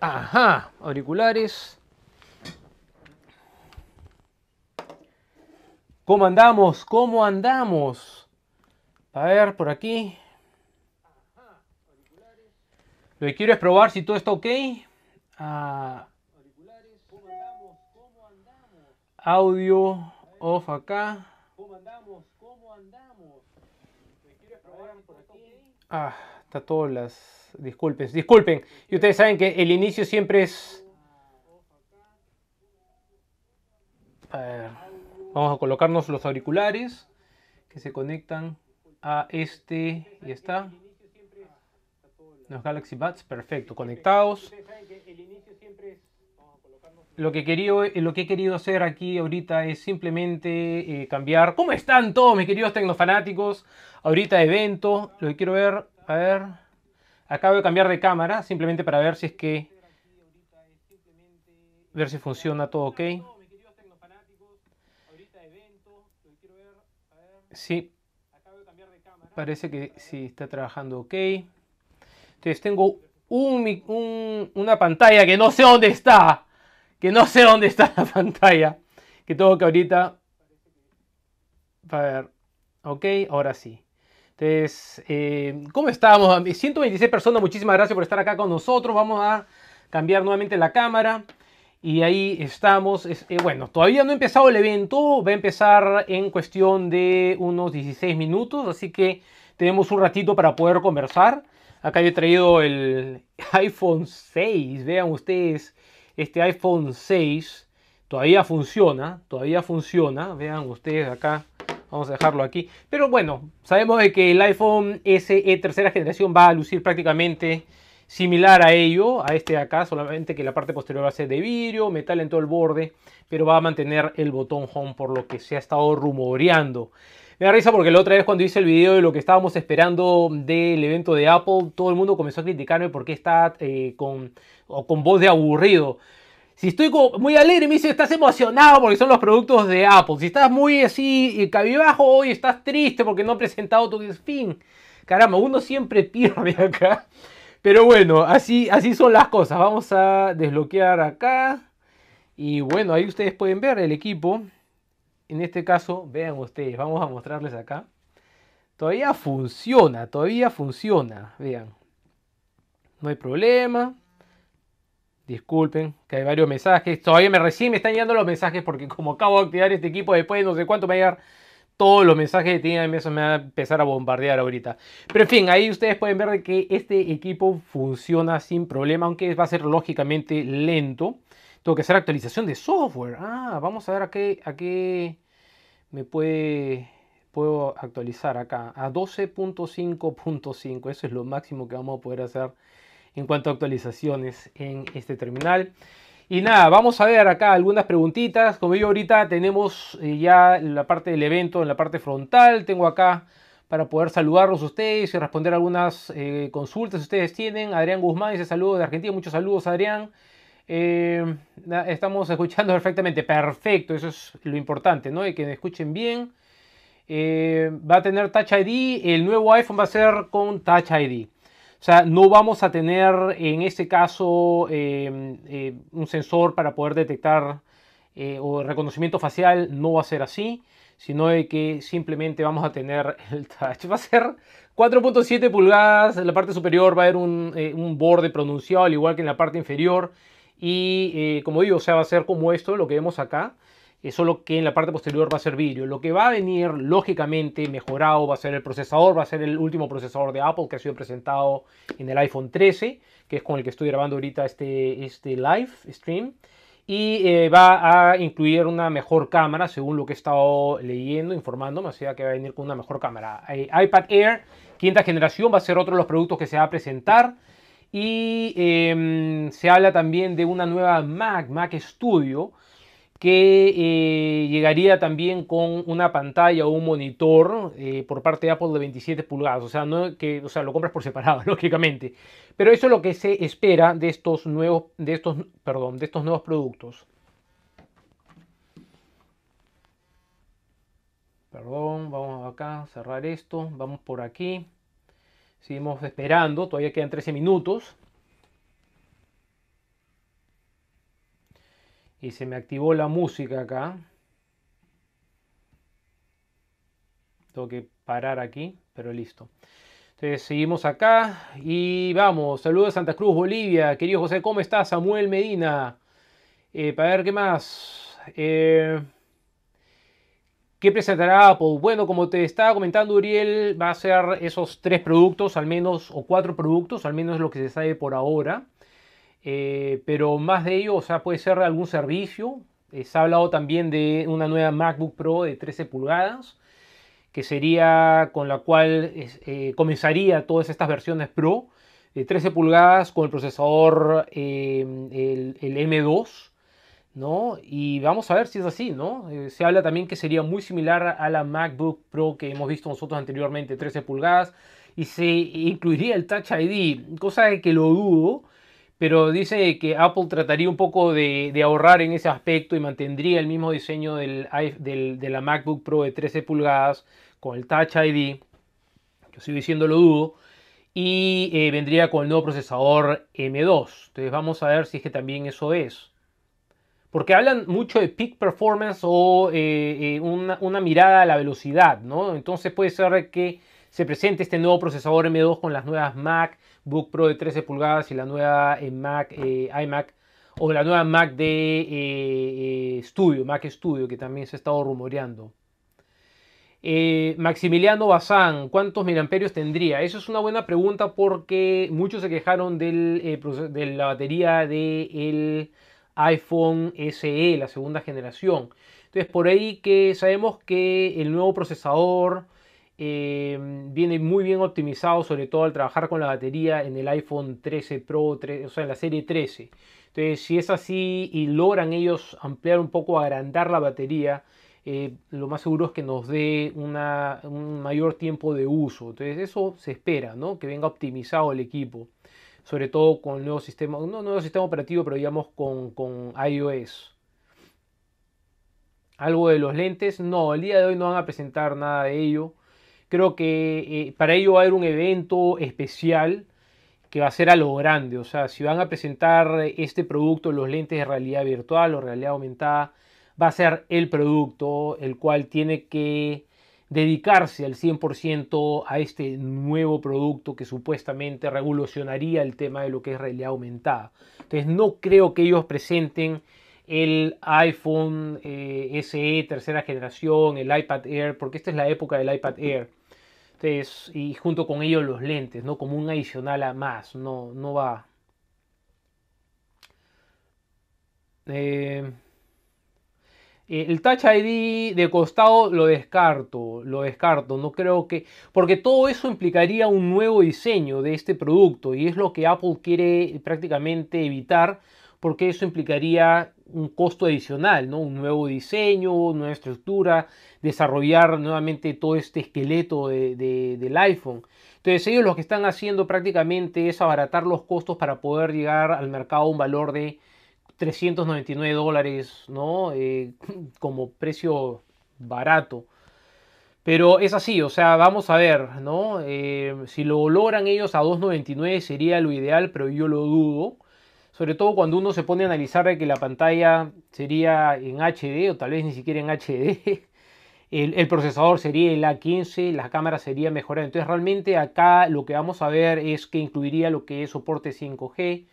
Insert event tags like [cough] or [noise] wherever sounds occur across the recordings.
Ajá, auriculares. ¿Cómo andamos? ¿Cómo andamos? A ver, por aquí. Lo que quiero es probar si todo está ok. andamos? Ah. audio off acá. ¿Cómo andamos? ¿Cómo andamos? quiero quieres probar por aquí? Ah, está todo las... Disculpen, disculpen. Y ustedes saben que el inicio siempre es... vamos a colocarnos los auriculares que se conectan a este. y está. Los Galaxy Buds, perfecto, conectados lo que, lo que he querido hacer aquí ahorita es simplemente eh, cambiar. ¿Cómo están todos mis queridos tecnofanáticos? Ahorita evento, lo que quiero ver, a ver. Acabo de cambiar de cámara simplemente para ver si es que. Ver si funciona todo ok. Sí. Parece que sí está trabajando ok. Entonces tengo una pantalla que no sé dónde está que no sé dónde está la [laughs] pantalla, que tengo que ahorita... A ver, ok, ahora sí. Entonces, eh, ¿cómo estamos? 126 eh, personas, muchísimas gracias por estar acá con nosotros. Vamos a cambiar nuevamente la cámara. Y ahí estamos. Eh, bueno, todavía no ha empezado el evento. Va a empezar en cuestión de unos 16 minutos. Así que tenemos un ratito para poder conversar. Acá yo he traído el [laughs] iPhone 6. Vean ustedes este iPhone 6 todavía funciona, todavía funciona, vean ustedes acá, vamos a dejarlo aquí, pero bueno, sabemos de que el iPhone SE tercera generación va a lucir prácticamente similar a ello, a este de acá, solamente que la parte posterior va a ser de vidrio, metal en todo el borde, pero va a mantener el botón home por lo que se ha estado rumoreando. Me da risa porque la otra vez cuando hice el video de lo que estábamos esperando del evento de Apple, todo el mundo comenzó a criticarme porque está eh, con, con voz de aburrido. Si estoy muy alegre, me dice, estás emocionado porque son los productos de Apple. Si estás muy así eh, cabibajo hoy, estás triste porque no han presentado tu fin. Caramba, uno siempre pierde [laughs] acá. Pero bueno, así, así son las cosas. Vamos a desbloquear acá. Y bueno, ahí ustedes pueden ver el equipo en este caso, vean ustedes, vamos a mostrarles acá. Todavía funciona, todavía funciona, vean. No hay problema. Disculpen que hay varios mensajes. Todavía me recién me están llegando los mensajes porque como acabo de activar este equipo, después de no sé cuánto me va a llegar todos los mensajes que tenía, eso me va a empezar a bombardear ahorita. Pero en fin, ahí ustedes pueden ver que este equipo funciona sin problema, aunque va a ser lógicamente lento. Tengo que hacer actualización de software. Ah, vamos a ver a qué, me puede, puedo actualizar acá. A 12.5.5. Eso es lo máximo que vamos a poder hacer en cuanto a actualizaciones en este terminal. Y nada, vamos a ver acá algunas preguntitas. Como yo ahorita tenemos eh, ya la parte del evento en la parte frontal. Tengo acá para poder saludarlos ustedes y responder algunas eh, consultas que ustedes tienen. Adrián Guzmán dice saludos de Argentina. Muchos saludos, Adrián. Eh, estamos escuchando [laughs] perfectamente, perfecto, eso es lo importante, ¿no? que escuchen bien. Eh, va a tener Touch ID, el nuevo iPhone va a ser con Touch ID. O sea, no vamos a tener en este caso em, eh, un sensor para poder detectar o reconocimiento facial, no va a ser así, sino que simplemente vamos a tener [laughs] el touch. Va a ser 4.7 pulgadas, en la parte superior va a haber un, un borde pronunciado, al igual que en la parte inferior. Y eh, como digo, o sea, va a ser como esto, lo que vemos acá, eh, solo que en la parte posterior va a ser vidrio. Lo que va a venir, lógicamente, mejorado va a ser el procesador, va a ser el último procesador de Apple que ha sido presentado en el iPhone 13, que es con el que estoy grabando ahorita este, este live stream y eh, va a incluir una mejor cámara, según lo que he estado leyendo, informándome, o sea que va a venir con una mejor cámara. iPad Air, quinta generación, va a ser otro de los productos que se va a presentar. Y em, se habla también de una nueva Mac, Mac Studio, que eh, llegaría también con una pantalla o un monitor eh, por parte de Apple de 27 pulgadas. O sea, que, o sea, lo compras por separado, [laughs] lógicamente. Pero eso es lo que se espera de estos nuevos, de estos, perdón, de estos nuevos productos. Perdón, vamos acá a cerrar esto. Vamos por aquí. Seguimos esperando, todavía quedan 13 minutos. Y se me activó la música acá. Tengo que parar aquí, pero listo. Entonces seguimos acá y vamos. Saludos a Santa Cruz, Bolivia. Querido José, ¿cómo estás? Samuel Medina. Eh, para ver qué más. Eh, ¿Qué presentará Apple? Bueno, como te estaba comentando Uriel, va a ser esos tres productos, al menos, o cuatro productos, al menos lo que se sabe por ahora. Eh, pero más de ello, o sea, puede ser algún servicio. Eh, se ha hablado también de una nueva MacBook Pro de 13 pulgadas, que sería con la cual eh, comenzaría todas estas versiones Pro de 13 pulgadas con el procesador el, el M2 y vamos a ver si es así, ¿no? Eh, se habla también que sería muy similar a la MacBook Pro que hemos visto nosotros anteriormente, 13 pulgadas, y se incluiría el Touch ID, cosa que lo dudo, pero dice que Apple trataría un poco de, ahorrar en ese aspecto y mantendría el mismo diseño de la MacBook Pro de 13 pulgadas con el Touch ID, yo sigo diciendo lo dudo, y eh, vendría con el nuevo procesador M2. Entonces vamos a ver si es que también eso es porque hablan mucho de peak performance o eh, eh, una, mirada a la velocidad, ¿no? Entonces puede ser que se presente este nuevo procesador M2 con las nuevas Mac, Book Pro de 13 pulgadas y la nueva eh, Mac iMac o la nueva Mac de Studio, Mac Studio, que también se ha estado rumoreando. Maximiliano Bazán, ¿cuántos miliamperios tendría? Eso es una buena pregunta porque muchos se quejaron de la batería del iPhone SE, la segunda generación. Entonces, por ahí que sabemos que el nuevo procesador eh, viene muy bien optimizado, sobre todo al trabajar con la batería en el iPhone 13 Pro, o sea, en la serie 13. Entonces, si es así y logran ellos ampliar un poco, agrandar la batería, eh, lo más seguro es que nos dé un mayor tiempo de uso. Entonces, eso se espera, ¿no? Que venga optimizado el equipo sobre todo con nuevo sistema, no nuevo sistema operativo, pero digamos con, iOS. Algo de los lentes, no, el día de hoy no van a presentar nada de ello. Creo que eh, para ello va a haber un evento especial que va a ser a lo grande. O sea, si van a presentar este producto, los lentes de realidad virtual o realidad aumentada, va a ser el producto el cual tiene que dedicarse al 100% a este nuevo producto que supuestamente revolucionaría el tema de lo que es realidad aumentada. Entonces no creo que ellos presenten el iPhone eh, SE tercera generación, el iPad Air, porque esta es la época del iPad Air. Entonces, y junto con ellos los lentes, ¿no? Como un adicional a más, no, no va. Eh, eh, el Touch ID de costado lo descarto, lo descarto, no creo que... Porque todo eso implicaría un nuevo diseño de este producto y es lo que Apple quiere prácticamente evitar porque eso implicaría un costo adicional, ¿no? un nuevo diseño, nueva estructura, desarrollar nuevamente todo este esqueleto del iPhone. Entonces ellos lo que están haciendo prácticamente es abaratar los costos para poder llegar al mercado a un valor de 399 dólares, ¿no? Eh, [laughs] como precio barato. Pero es así, o sea, vamos a ver, ¿no? Eh, si lo logran ellos a 2.99 sería lo ideal, pero yo lo dudo. Sobre todo cuando uno se pone a analizar de que la pantalla sería en HD o tal vez ni siquiera en HD. [laughs] El, procesador sería el A15, las cámaras sería mejorada. Entonces realmente acá lo que vamos a ver es que incluiría lo que es soporte 5G,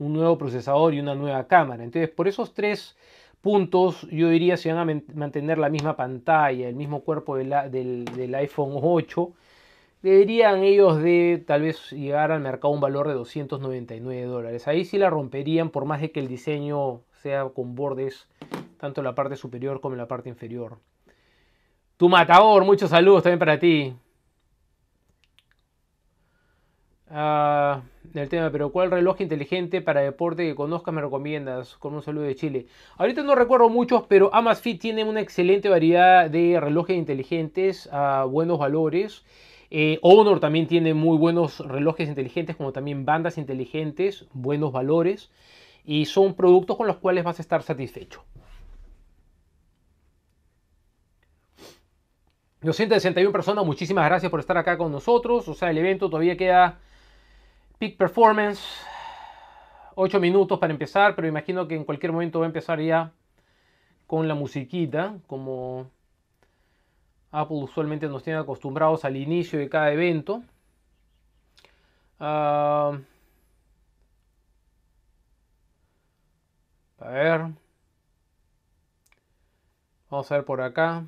un nuevo procesador y una nueva cámara. Entonces, por esos tres puntos, yo diría si van a mantener la misma pantalla, el mismo cuerpo del, iPhone 8. Deberían ellos de tal vez llegar al mercado un valor de 299 dólares. Ahí sí la romperían por más de que el diseño sea con bordes, tanto en la parte superior como en la parte inferior. Tu matador, muchos saludos también para ti. Ah del tema, pero ¿cuál reloj inteligente para deporte que conozcas me recomiendas? Con un saludo de Chile. Ahorita no recuerdo muchos, pero Amazfit tiene una excelente variedad de relojes inteligentes a buenos valores. Eh, Honor también tiene muy buenos relojes inteligentes, como también bandas inteligentes, buenos valores. Y son productos con los cuales vas a estar satisfecho. 261 personas, muchísimas gracias por estar acá con nosotros. O sea, el evento todavía queda Peak Performance, 8 minutos para empezar, pero imagino que en cualquier momento va a empezar ya con la musiquita, como Apple usualmente nos tiene acostumbrados al inicio de cada evento. Ah, a ver. Vamos a ver por acá.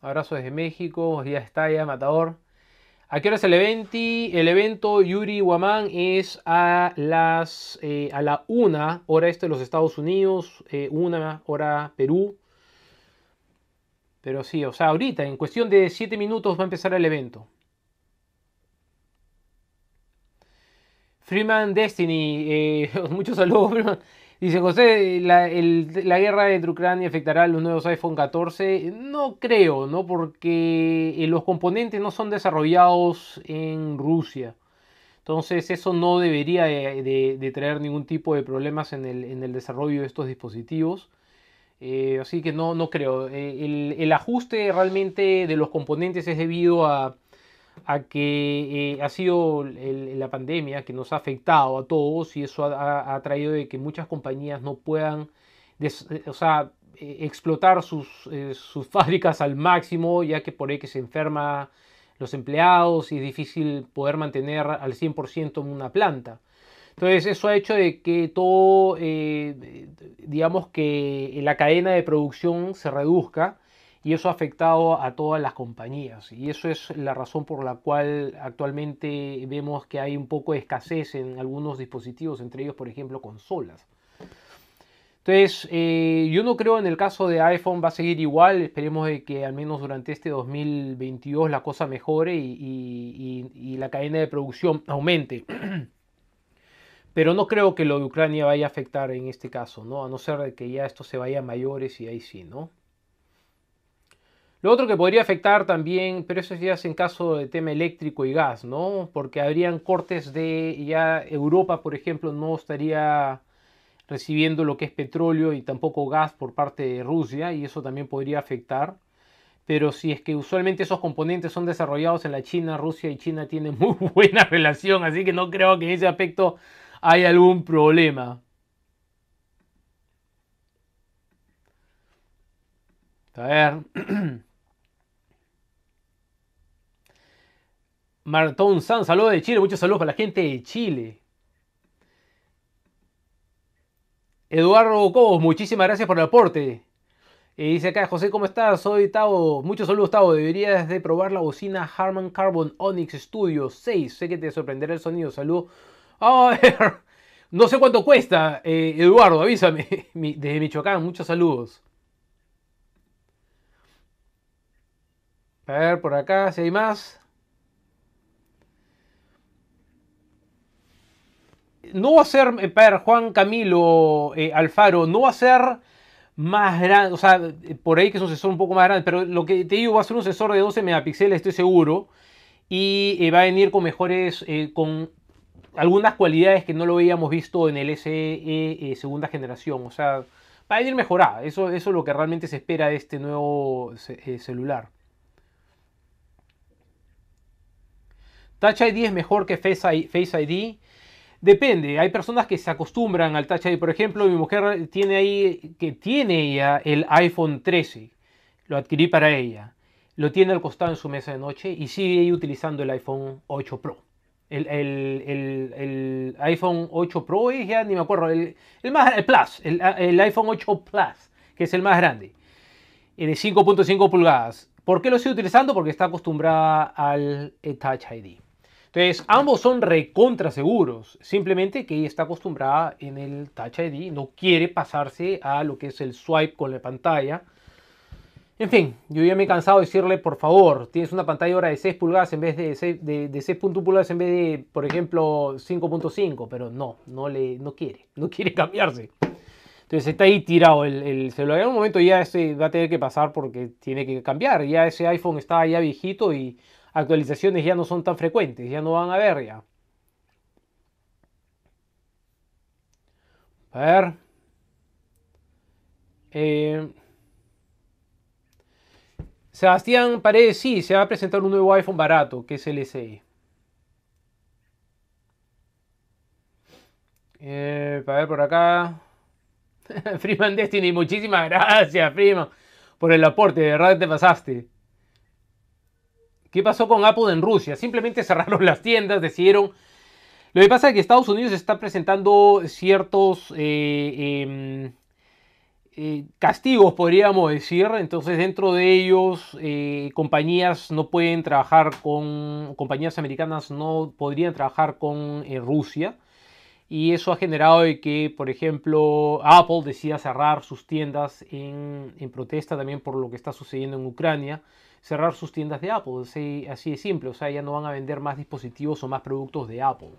Abrazo desde México. Ya está, ya matador. ¿A qué hora es el evento? El evento Yuri Waman es a las eh, a la una hora este de los Estados Unidos, eh, una hora Perú. Pero sí, o sea, ahorita, en cuestión de siete minutos va a empezar el evento. Freeman Destiny, eh, [laughs] muchos saludos, Freeman. Dice José, la, guerra entre Ucrania afectará a los nuevos iPhone 14. No creo, ¿no? Porque eh, los componentes no son desarrollados en Rusia. Entonces eso no debería eh, de, traer ningún tipo de problemas en el, desarrollo de estos dispositivos. Eh, así que no, no creo. el ajuste realmente de los componentes es debido a a que eh, ha sido la pandemia que nos ha afectado a todos y eso ha, traído de que muchas compañías no puedan eh, eh, explotar sus, [laughs] fábricas al máximo, ya que por ahí que se enferman los empleados y es difícil poder mantener al 100% una planta. Entonces eso ha hecho de que todo, digamos que la cadena de producción se reduzca y eso ha afectado a todas las compañías y eso es la razón por la cual actualmente vemos que hay un poco de escasez en algunos dispositivos, entre ellos por ejemplo consolas. Entonces, eh, yo no creo en el caso de iPhone va a seguir igual, esperemos de que al menos durante este 2022 la cosa mejore y, la cadena de producción aumente. [clears throat] Pero no creo que lo de Ucrania vaya a afectar en este caso, ¿no? A no ser que ya esto se vaya a mayores y ahí sí, ¿no? Lo otro que podría afectar también, pero eso ya es en caso de tema eléctrico y gas, ¿no? Porque habrían cortes de ya Europa, por ejemplo, no estaría recibiendo lo que es petróleo y tampoco gas por parte de Rusia y eso también podría afectar. Pero si es que usualmente esos componentes son desarrollados en la China, Rusia y China tienen [laughs] muy buena relación, así que no creo que en ese aspecto haya algún problema. A ver. [clears throat] Martón San, saludos de Chile, muchos saludos para la gente de Chile. Eduardo Cobos, muchísimas gracias por el aporte. Y eh, dice acá, José, ¿cómo estás? Soy Tavo. Muchos saludos, Tavo. Deberías de probar la bocina Harman Carbon Onyx Studio 6. Sé que te sorprenderá el sonido. Saludos. ver, [laughs] no sé cuánto cuesta, eh, Eduardo, avísame. [laughs] Desde Michoacán, muchos saludos. A ver, por acá, si hay más. no va a ser, eh, Juan Camilo eh, Alfaro, no va a ser más grande, o sea, por ahí que es un sensor un poco más grande, pero lo que te digo va a ser un sensor de 12 megapíxeles, estoy seguro, y eh, va a venir con mejores, con algunas cualidades que no lo habíamos visto en el SE segunda generación, o sea, va a venir mejorada, eso es lo que realmente se espera de este nuevo celular. Touch ID es mejor que Face ID. Depende, hay personas que se acostumbran al Touch ID. Por ejemplo, mi mujer tiene ahí, que tiene ella el iPhone 13, lo adquirí para ella. Lo tiene al costado en su mesa de noche y sigue utilizando el iPhone 8 Pro. El, iPhone 8 Pro es ya, ni me acuerdo, el, más, el Plus, el, iPhone 8 Plus, que es el más grande, de 5.5 pulgadas. ¿Por qué lo sigue utilizando? Porque está acostumbrada al eh, Touch ID. Entonces, ambos son recontra seguros, simplemente que ella está acostumbrada en el Touch ID, no quiere pasarse a lo que es el swipe con la pantalla. En fin, yo ya me he cansado de decirle, por favor, tienes una pantalla ahora de 6 pulgadas en vez de de, pulgadas en vez de, por ejemplo, 5.5, pero no, no, le, no quiere, [laughs] no quiere cambiarse. Entonces está ahí tirado el, celular. En un momento ya va a tener que pasar porque tiene que cambiar. Ya ese iPhone está ya viejito y actualizaciones ya no son tan frecuentes, ya no van a ver ya. A ver. Eh, Sebastián Paredes, sí, se va a presentar un nuevo iPhone barato, que es el SE. para eh, ver por acá. [laughs] Freeman Destiny, muchísimas gracias, Freeman, por el aporte, de verdad te pasaste. ¿Qué pasó con Apple en Rusia? Simplemente cerraron las tiendas, decidieron... Lo que pasa es que Estados Unidos está presentando ciertos eh, em, eh, castigos, podríamos decir. Entonces, dentro de ellos, eh, compañías no pueden trabajar con... Compañías americanas no podrían trabajar con Rusia. Y eso ha generado que, por ejemplo, Apple decida cerrar sus tiendas en, en protesta también por lo que está sucediendo en Ucrania cerrar sus tiendas de Apple. Así, así de simple. O sea, ya no van a vender más dispositivos o más productos de Apple.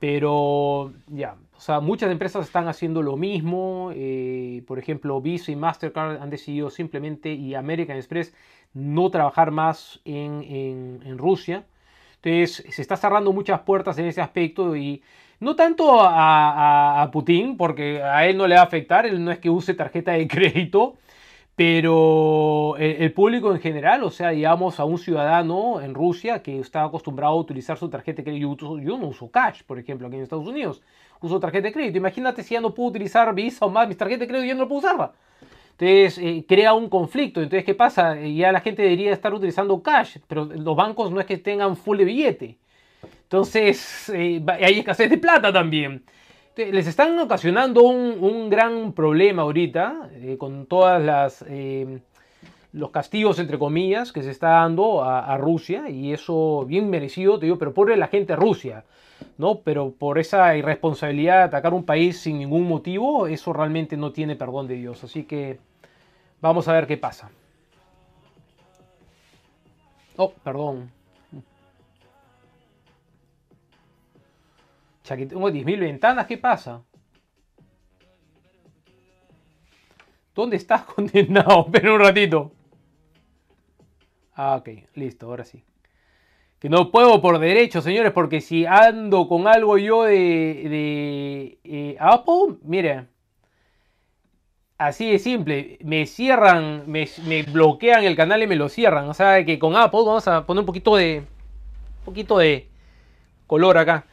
Pero ya, o sea, muchas empresas están haciendo lo mismo. Eh, por ejemplo, Visa y Mastercard han decidido simplemente y American Express no trabajar más en, Rusia. Entonces, se está cerrando muchas puertas en ese aspecto y no tanto a, Putin, porque a él no le va a afectar, él no es que use tarjeta de crédito, pero eh, el, público en general, o sea, digamos a un ciudadano en Rusia que está acostumbrado a utilizar su tarjeta de crédito, yo, no uso cash, por ejemplo, aquí en Estados Unidos, uso tarjeta de crédito, imagínate si ya no puedo utilizar Visa o más mis tarjetas de crédito, ya no puedo usarla. Entonces eh, crea un conflicto, entonces ¿qué pasa? Eh, ya la gente debería estar utilizando cash, pero los bancos no es que tengan full billete. Entonces [laughs] hay escasez de plata también les están ocasionando un, gran problema ahorita eh, con todas las eh, los castigos entre comillas que se está dando a, Rusia y eso bien merecido te digo pero pobre la gente Rusia no pero por esa irresponsabilidad de atacar un país sin ningún motivo eso realmente no tiene perdón de Dios así que vamos a ver qué pasa oh perdón sea, que tengo 10.000 ventanas, ¿qué pasa? ¿Dónde estás [laughs] condenado? Pero un ratito. Ah, ok, listo, ahora sí. Que no puedo por derecho, señores, porque si ando con algo yo de, eh, Apple, mire, así de simple, me cierran, me, bloquean el canal y me lo cierran. O sea, que con Apple vamos a poner un poquito de, un poquito de color acá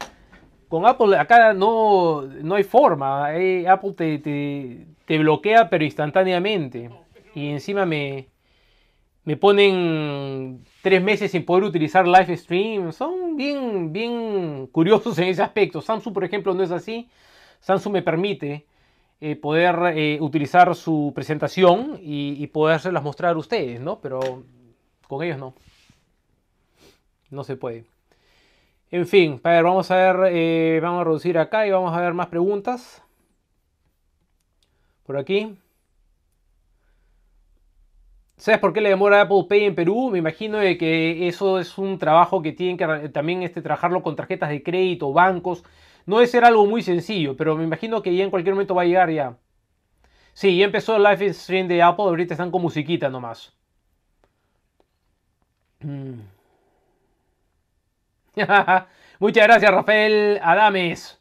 con Apple acá no, no hay forma. Eh, Apple te, te, bloquea pero instantáneamente. Y encima me, me ponen tres meses sin poder utilizar live stream. Son bien, bien curiosos en ese aspecto. Samsung, por ejemplo, no es así. Samsung me permite eh, poder eh, utilizar su presentación y, y podérselas mostrar a ustedes, ¿no? Pero con ellos no. No se puede. En fin, a vamos a ver, eh, vamos a reducir acá y vamos a ver más preguntas. Por aquí. ¿Sabes por qué le demora Apple Pay en Perú? Me imagino que eso es un trabajo que tienen que también este, trabajarlo con tarjetas de crédito, bancos. No debe ser algo muy sencillo, pero me imagino que ya en cualquier momento va a llegar ya. Sí, ya empezó el live stream de Apple, ahorita están con musiquita nomás. Mm. [laughs] Muchas gracias, Rafael Adames.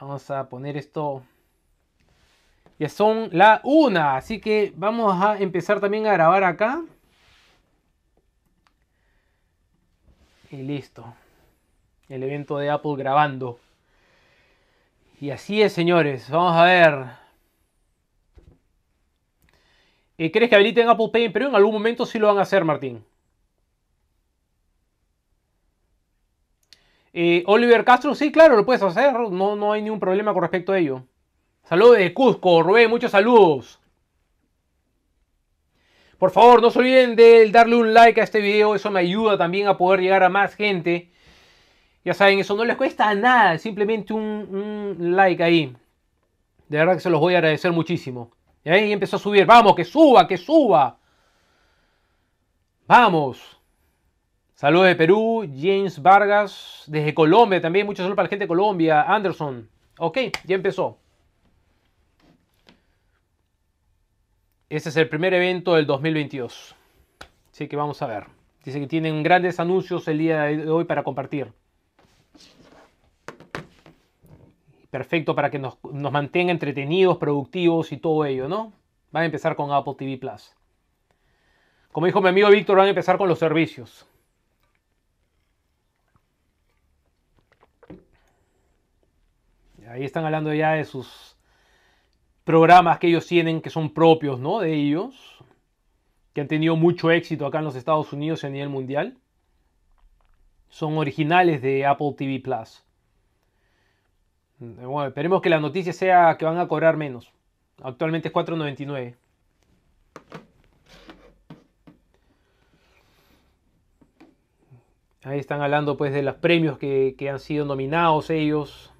Vamos a poner esto. Ya son la una, así que vamos a empezar también a grabar acá. Y listo. El evento de Apple grabando. Y así es, señores. Vamos a ver. Eh, ¿Crees que habiliten Apple Pay Pero En algún momento sí lo van a hacer, Martín. Eh, Oliver Castro, sí, claro, lo puedes hacer. No, no hay ningún problema con respecto a ello. Saludos de Cusco, Rubén, muchos saludos. Por favor, no se olviden de darle un like a este video. Eso me ayuda también a poder llegar a más gente. Ya saben, eso no les cuesta nada. Simplemente un, un like ahí. De verdad que se los voy a agradecer muchísimo. Y ahí empezó a subir. Vamos, que suba, que suba. Vamos. Saludos de Perú, James Vargas, desde Colombia también, mucho saludos para la gente de Colombia, Anderson. Ok, ya empezó. Ese es el primer evento del 2022. Así que vamos a ver. Dice que tienen grandes anuncios el día de hoy para compartir. Perfecto para que nos, nos mantenga entretenidos, productivos y todo ello, ¿no? Van a empezar con Apple TV Plus. Como dijo mi amigo Víctor, van a empezar con los servicios. ahí están hablando ya de sus programas que ellos tienen, que son propios, ¿no? De ellos, que han tenido mucho éxito acá en los Estados Unidos y a nivel mundial. Son originales de Apple TV Plus. Mm, bueno, esperemos que la noticia sea que van a cobrar menos. Actualmente es 4.99. Ahí están hablando pues de los premios que han sido nominados ellos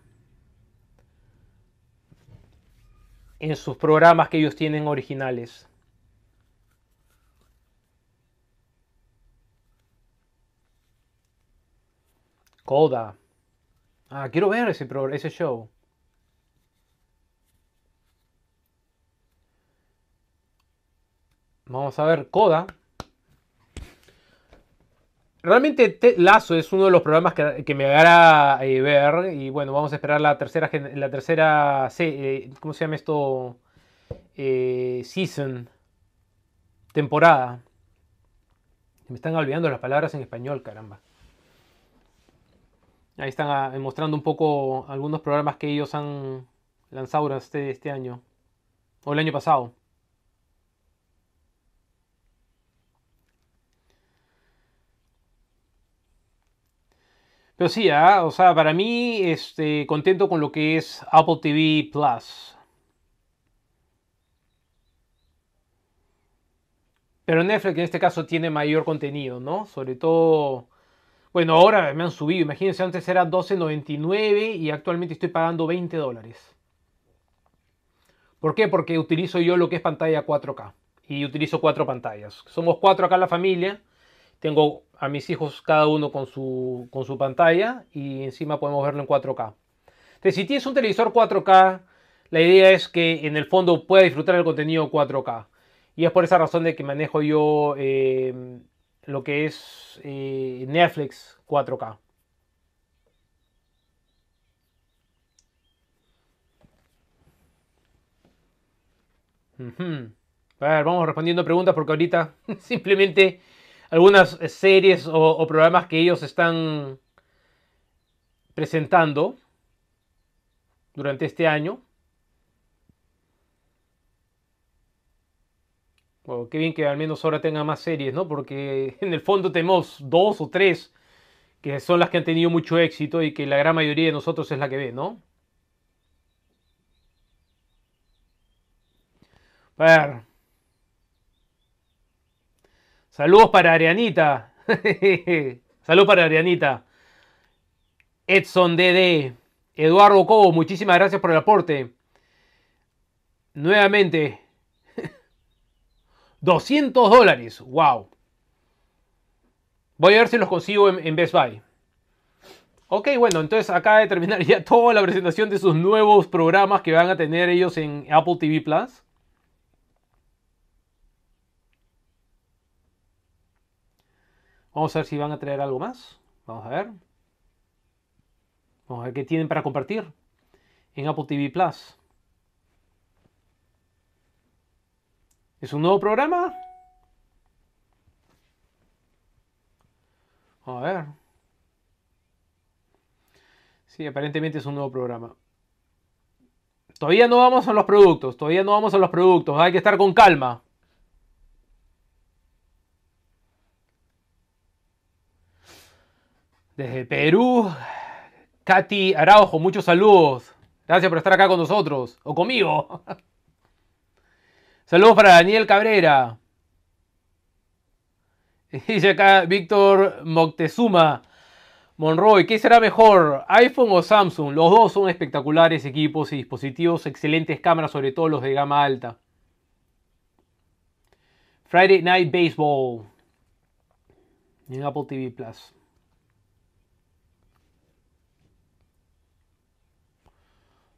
en sus programas que ellos tienen originales. Coda. Ah, quiero ver ese, ese show. Vamos a ver, Coda. Realmente Lazo es uno de los programas que, me agrada eh, ver y bueno, vamos a esperar la tercera, la tercera, eh, ¿cómo se llama esto? Eh, season, temporada. Me están olvidando las palabras en español, caramba. Ahí están ah, mostrando un poco algunos programas que ellos han lanzado este, este año, o el año pasado. Pero sí, ¿ah? o sea, para mí, este, contento con lo que es Apple TV Plus. Pero Netflix en este caso tiene mayor contenido, ¿no? Sobre todo, bueno, ahora me han subido, imagínense, antes era 12.99 y actualmente estoy pagando 20 dólares. ¿Por qué? Porque utilizo yo lo que es pantalla 4K y utilizo cuatro pantallas. Somos cuatro acá en la familia tengo a mis hijos cada uno con su, pantalla y encima podemos verlo en 4K. Entonces, si tienes un televisor 4K, la idea es que en el fondo pueda disfrutar el contenido 4K. Y es por esa razón de que manejo yo eh, lo que es eh, Netflix 4K. A ver, vamos respondiendo preguntas porque ahorita [laughs] simplemente algunas eh, series o, programas que ellos están presentando durante este año. Bueno, qué bien que al menos ahora tenga más series, ¿no? Porque [laughs] en el fondo tenemos dos o tres que son las que han tenido mucho éxito y que la gran mayoría de nosotros es la que ve, ¿no? A ver. Saludos para Arianita. [laughs] Saludos para Arianita. Edson DD. Eduardo Cobo, muchísimas gracias por el aporte. Nuevamente. 200 [laughs] dólares. Wow. Voy a ver si los consigo en, Best Buy. Ok, bueno, entonces acaba de terminar [laughs] ya toda la presentación de sus nuevos programas que van a tener ellos en Apple TV Plus. Vamos a ver si van a traer algo más. Vamos a ver. Vamos a ver qué tienen para compartir en Apple TV Plus. ¿Es un nuevo programa? A ver. Sí, aparentemente es un nuevo programa. Todavía no vamos a los productos, todavía no vamos a los productos, hay que estar con calma. Desde Perú, Katy Araujo, muchos saludos. Gracias por estar acá con nosotros o conmigo. [laughs] Saludos para Daniel Cabrera. [laughs] Dice acá Víctor Moctezuma. Monroy, ¿qué será mejor? ¿iPhone o Samsung? Los dos son espectaculares equipos y dispositivos, excelentes cámaras, sobre todo los de gama alta. Friday Night Baseball en Apple TV Plus.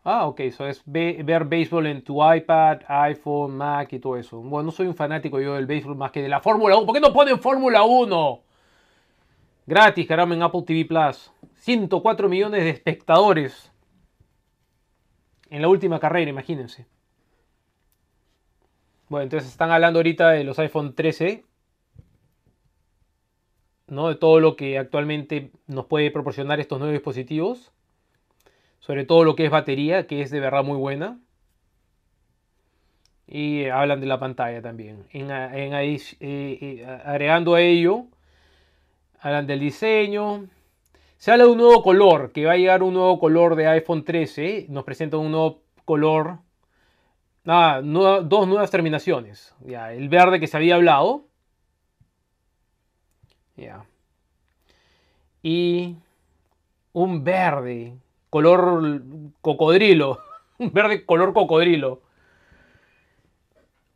Ah, ok, eso es ver béisbol en tu iPad, iPhone, Mac y todo eso. Bueno, no soy un fanático yo del béisbol más que de la Fórmula 1. ¿Por qué no ponen Fórmula 1? Gratis, caramba, en Apple TV Plus. 104 millones de espectadores en la última carrera, imagínense. Bueno, entonces están hablando ahorita de los iPhone 13, ¿no? De todo lo que actualmente nos puede proporcionar estos nuevos dispositivos sobre todo lo que es batería, que es de verdad muy buena. Y hablan de la pantalla también. En, eh, eh, agregando a ello, hablan del diseño. Se habla de un nuevo color, que va a llegar un nuevo color de iPhone 13. Nos presenta un nuevo color. Ah, dos nuevas terminaciones. Ya, el verde que se había hablado. Ya. Y un verde color cocodrilo, [laughs] un verde color cocodrilo.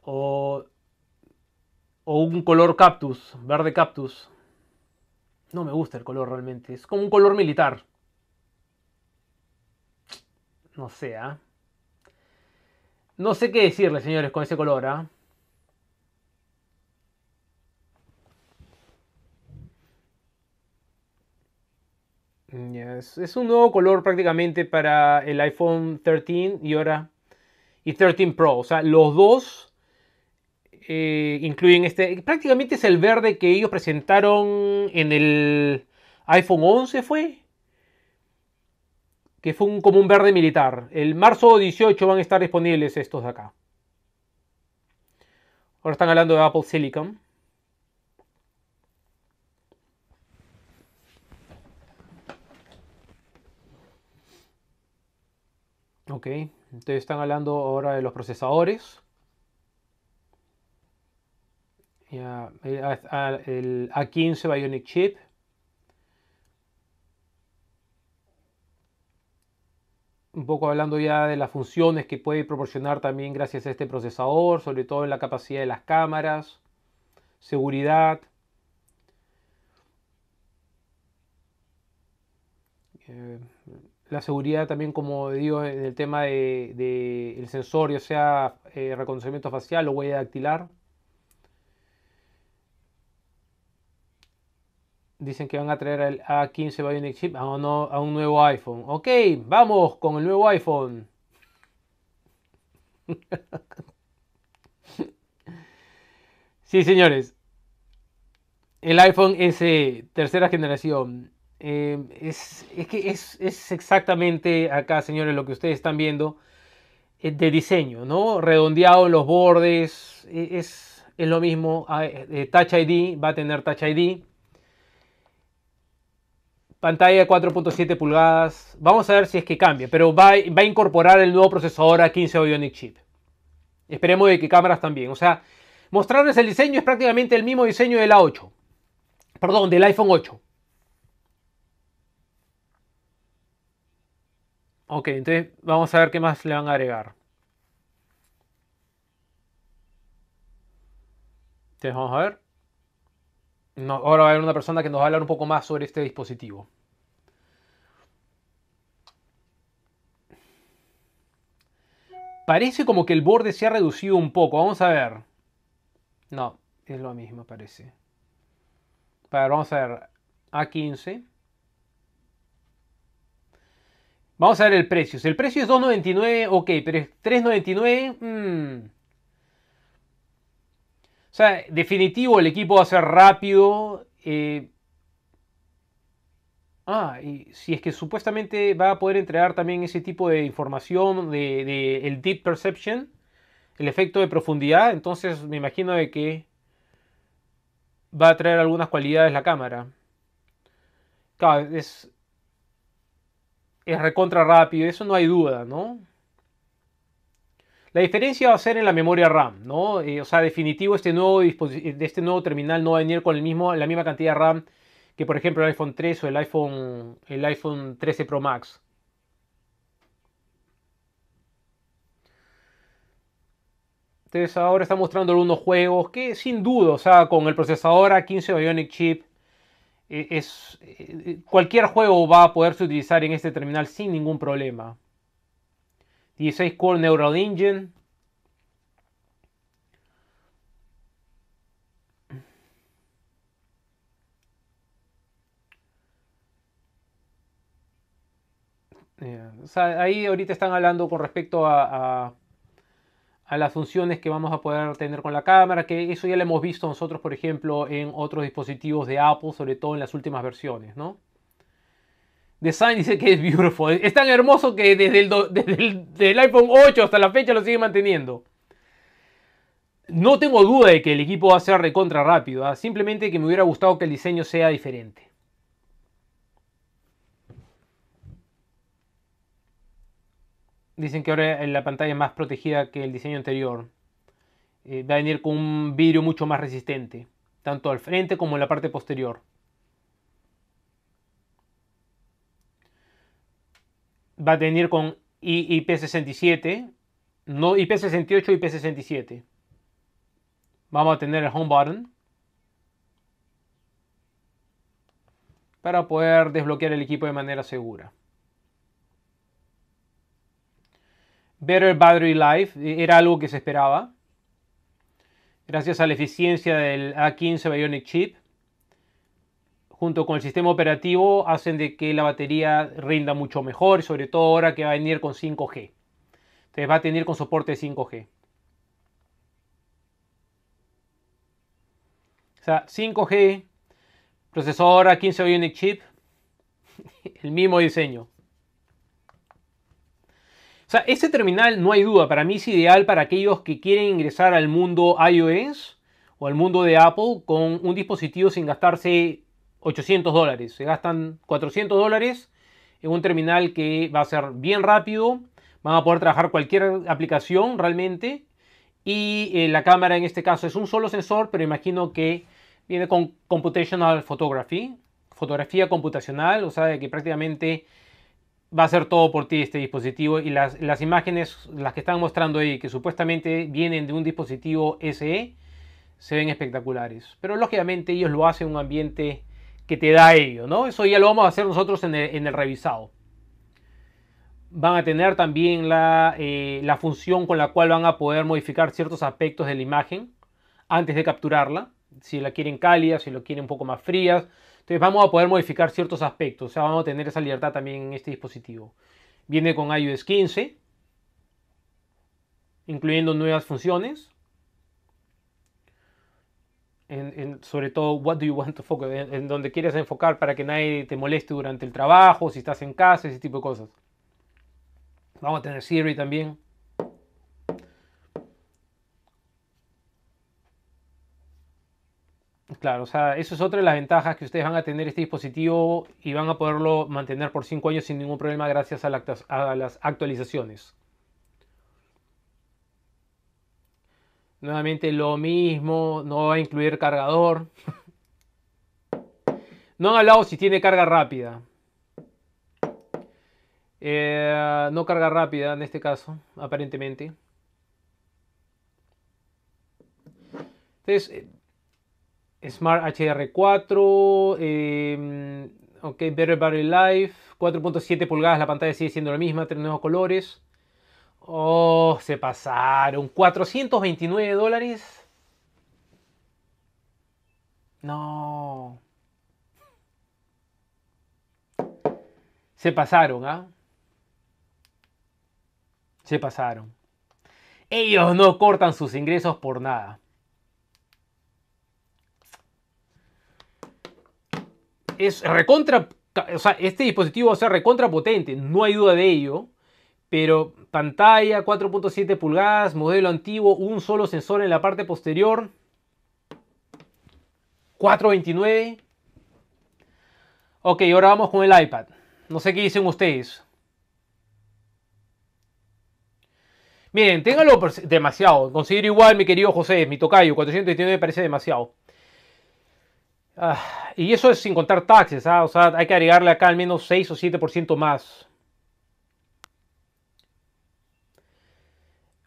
O, o un color cactus, verde cactus. No me gusta el color realmente, es como un color militar. No sé, ¿ah? No sé qué decirle, señores, con ese color, ¿ah? es, un nuevo color prácticamente para el iPhone 13 y ahora y 13 Pro. O sea, los dos eh, incluyen este. Prácticamente es el verde que ellos presentaron en el iPhone 11, ¿fue? Que fue un, como un verde militar. El marzo 18 van a estar disponibles estos de acá. Ahora están hablando de Apple Silicon. Ok, entonces están hablando ahora de los procesadores. El, A15 Bionic Chip. Un poco hablando ya de las funciones que puede proporcionar también gracias a este procesador, sobre todo en la capacidad de las cámaras, seguridad. Eh, la seguridad también, como digo, en el tema del de, el sensor, o sea eh, reconocimiento facial o huella dactilar. Dicen que van a traer el A15 Bionic Chip a a un nuevo iPhone. Ok, vamos con el nuevo iPhone. [laughs] sí, señores. El iPhone S, tercera generación. Em, es, que es, exactamente acá, señores, lo que ustedes están viendo eh, de diseño, ¿no? Redondeado los bordes, e, es, lo mismo. Eh, Touch ID va a tener Touch ID. Pantalla 4.7 pulgadas. Vamos a ver si es que cambia, pero va, a incorporar el nuevo procesador A15 Bionic Chip. Esperemos de que cámaras también. O sea, mostrarles el diseño es prácticamente el mismo diseño del A8. Perdón, del iPhone 8. Ok, entonces vamos a ver qué más le van a agregar. Entonces vamos a ver. ahora va a haber una persona que nos va a hablar un poco más sobre este dispositivo. Parece como que el borde se ha reducido un poco. Vamos a ver. No, es lo mismo, parece. vamos a ver. A15. Vamos a ver el precio. Si el precio es 2.99, ok, pero es 3.99, mmm. O sea, definitivo, el equipo va a ser rápido. Eh. Ah, y si es que supuestamente va a poder entregar también ese tipo de información de el deep perception, el efecto de profundidad, entonces me imagino de que va a traer algunas cualidades la cámara. Claro, es, es recontra rápido, eso no hay duda, ¿no? La diferencia va a ser en la memoria RAM, ¿no? Eh, o sea, definitivo, este nuevo, este nuevo terminal no va a venir con el mismo, la misma cantidad de RAM que, por ejemplo, el iPhone 3 o el iPhone, el iPhone 13 Pro Max. Entonces ahora está mostrando algunos juegos que sin duda, o sea, con el procesador A15 Bionic Chip, eh, es, eh, cualquier juego va a poderse utilizar en este terminal sin ningún problema. 16 Core Neural Engine. Eh, ahí ahorita están hablando con respecto a a las funciones que vamos a poder tener con la cámara, que eso ya lo hemos visto nosotros, por ejemplo, en otros dispositivos de Apple, sobre todo en las últimas versiones, ¿no? Design dice que es beautiful. Es tan hermoso que desde el, iPhone 8 hasta la fecha lo sigue manteniendo. No tengo duda de que el equipo va a ser recontra rápido, ¿ah? simplemente que me hubiera gustado que el diseño sea diferente. Dicen que ahora la pantalla es más protegida que el diseño anterior. Eh, va a venir con un vidrio mucho más resistente, tanto al frente como en la parte posterior. Va a venir con IP67, no IP68, IP67. Vamos a tener el home button para poder desbloquear el equipo de manera segura. Better Battery Life e-, era algo que se esperaba, gracias a la eficiencia del A15 Bionic Chip. Junto con el sistema operativo hacen de que la batería rinda mucho mejor, sobre todo ahora que va a venir con 5G. Entonces va a tener con soporte 5G. O sea, 5G, procesador A15 Bionic Chip, [laughs] el mismo diseño. O sea, este terminal no hay duda, para mí es ideal para aquellos que quieren ingresar al mundo iOS o al mundo de Apple con un dispositivo sin gastarse 800 dólares. Se gastan 400 dólares en un terminal que va a ser bien rápido, van a poder trabajar cualquier aplicación realmente y eh, la cámara en este caso es un solo sensor, pero imagino que viene con computational photography, fotografía computacional, o sea que prácticamente va a ser todo por ti este dispositivo y las, imágenes, las que están mostrando ahí, que supuestamente vienen de un dispositivo SE, se ven espectaculares. Pero lógicamente ellos lo hacen en un ambiente que te da ello, ¿no? Eso ya lo vamos a hacer nosotros en el, revisado. Van a tener también eh, la, función con la cual van a poder modificar ciertos aspectos de la imagen antes de capturarla. Si la quieren cálida, si lo quieren un poco más frías, entonces vamos a poder modificar ciertos aspectos, o sea, vamos a tener esa libertad también en este dispositivo. Viene con iOS 15, incluyendo nuevas funciones. sobre todo, what do you want to focus, en, en, donde quieres enfocar para que nadie te moleste durante el trabajo, si estás en casa, ese tipo de cosas. Vamos a tener Siri también. Claro, o sea, eso es otra de las ventajas que ustedes van a tener este dispositivo y van a poderlo mantener por 5 años sin ningún problema gracias a, las actualizaciones. Nuevamente lo mismo, no va a incluir cargador. [laughs] No han hablado si tiene carga rápida. Eh, no carga rápida en este caso, aparentemente. Entonces, eh, Smart HR 4 em, ok, Better Battery Life, 4.7 pulgadas, la pantalla sigue siendo la misma, tres nuevos colores. Oh, se pasaron, 429 dólares. No. Se pasaron, ¿ah? Se pasaron. Ellos no cortan sus ingresos por nada. es recontra, este dispositivo va a ser recontra potente, no hay duda de ello, pero pantalla 4.7 pulgadas, modelo antiguo, un solo sensor en la parte posterior, 429. Ok, ahora vamos con el iPad. No sé qué dicen ustedes. Miren, ténganlo pues, demasiado. Considero igual, mi querido José, mi tocayo, 429 parece demasiado. Ah, y eso es sin contar taxes, ¿ah? o sea, hay que agregarle acá al menos 6 o 7% más.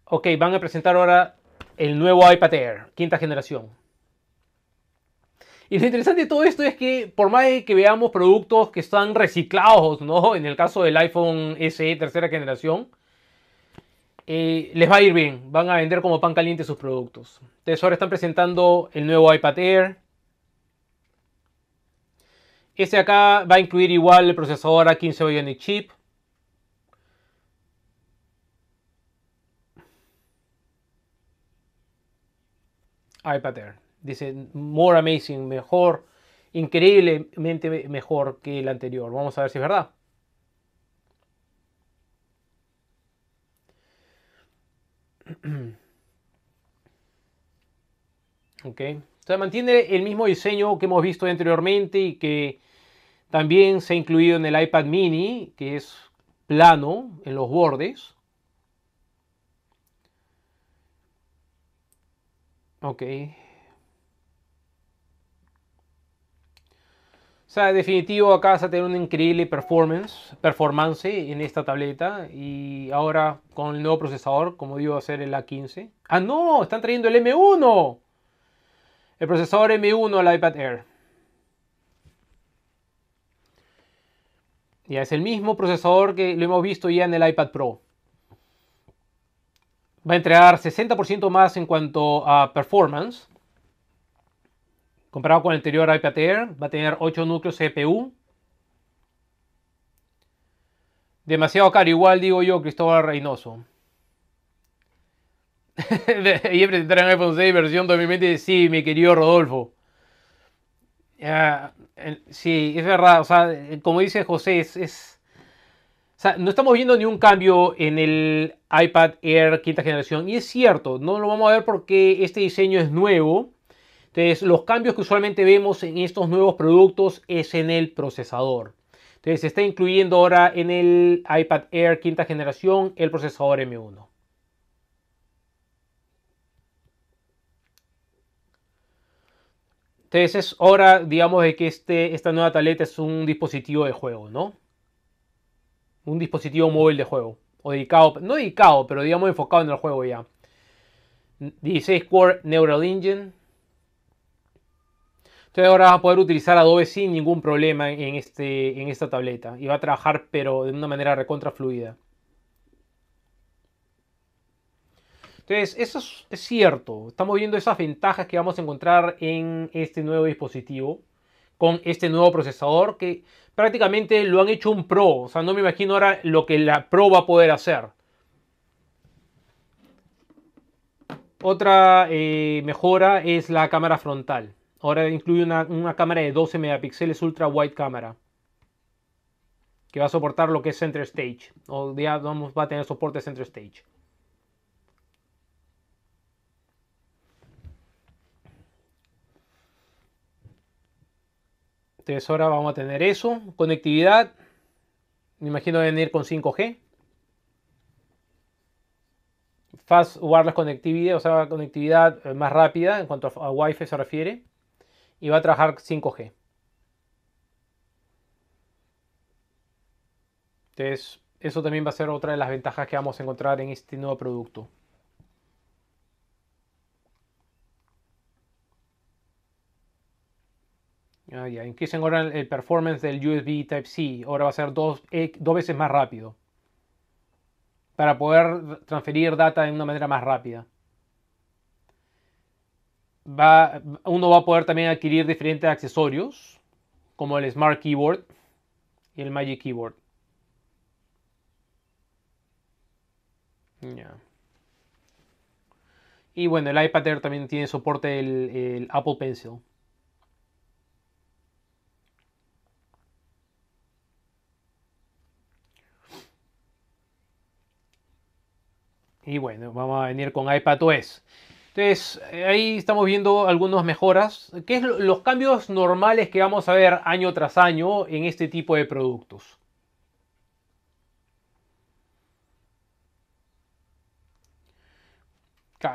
Ok, van a presentar ahora el nuevo iPad Air, quinta generación. Y lo interesante de todo esto es que por más que veamos productos que están reciclados, ¿no? En el caso del iPhone SE tercera generación, eh, les va a ir bien. Van a vender como pan caliente sus productos. Entonces ahora están presentando el nuevo iPad Air, este acá va a incluir igual el procesador A15 Bionic Chip. iPad Air. Dice, more amazing, mejor, increíblemente mejor que el anterior. Vamos a ver si es verdad. [clears throat] ok. O sea, mantiene el mismo diseño que hemos visto anteriormente y que también se ha incluido en el iPad mini, que es plano en los bordes. Ok. O sea, en definitivo, acá vas a tener una increíble performance, performance en esta tableta. Y ahora con el nuevo procesador, como digo, va a ser el A15. ¡Ah, no! ¡Están trayendo el M1! el procesador M1 del iPad Air. Ya es el mismo procesador que lo hemos visto ya en el iPad Pro. Va a entregar 60% más en cuanto a performance. Comparado con el anterior iPad Air, va a tener 8 núcleos CPU. Demasiado caro, igual digo yo, Cristóbal Reynoso. [laughs] y presentaron iPhone 6 versión 2020. Sí, mi querido Rodolfo. sí, es verdad. O sea, como dice José, es, no estamos viendo ni un cambio en el iPad Air quinta generación. Y es cierto, no lo vamos a ver porque este diseño es nuevo. Entonces, los cambios que usualmente vemos en estos nuevos productos es en el procesador. Entonces, se está incluyendo ahora en el iPad Air quinta generación el procesador M1. Entonces es hora, digamos, de que este, esta nueva tableta es un dispositivo de juego, ¿no? Un dispositivo móvil de juego. O dedicado, no dedicado, pero digamos enfocado en el juego ya. 16 Core Neural Engine. Entonces ahora vas a poder utilizar Adobe sin ningún problema en, este, en esta tableta. Y va a trabajar, pero de una manera recontra fluida. Entonces, eso es, cierto. Estamos viendo esas ventajas que vamos a encontrar en este nuevo dispositivo con este nuevo procesador que prácticamente lo han hecho un Pro. O sea, no me imagino ahora lo que la Pro va a poder hacer. Otra eh, mejora es la cámara frontal. Ahora incluye una, cámara de 12 megapíxeles ultra wide cámara. Que va a soportar lo que es center stage. O ya va a tener soporte center stage. Entonces ahora vamos a tener eso. Conectividad. Me imagino venir con 5G. Fast wireless connectivity, o sea, conectividad eh, más rápida en cuanto a Wi-Fi se refiere. Y va a trabajar 5G. Entonces, eso también va a ser otra de las ventajas que vamos a encontrar en este nuevo producto. Ah, ya, ya. ahora el performance del USB Type-C. Ahora va a ser dos, eh, dos veces más rápido. Para poder transferir data de una manera más rápida. uno va a poder también adquirir diferentes accesorios, como el Smart Keyboard y el Magic Keyboard. Y bueno, el iPad también tiene soporte el Apple Pencil. y bueno, vamos a venir con iPadOS. Entonces, eh, ahí estamos viendo algunas mejoras, que son los cambios normales que vamos a ver año tras año en este tipo de productos.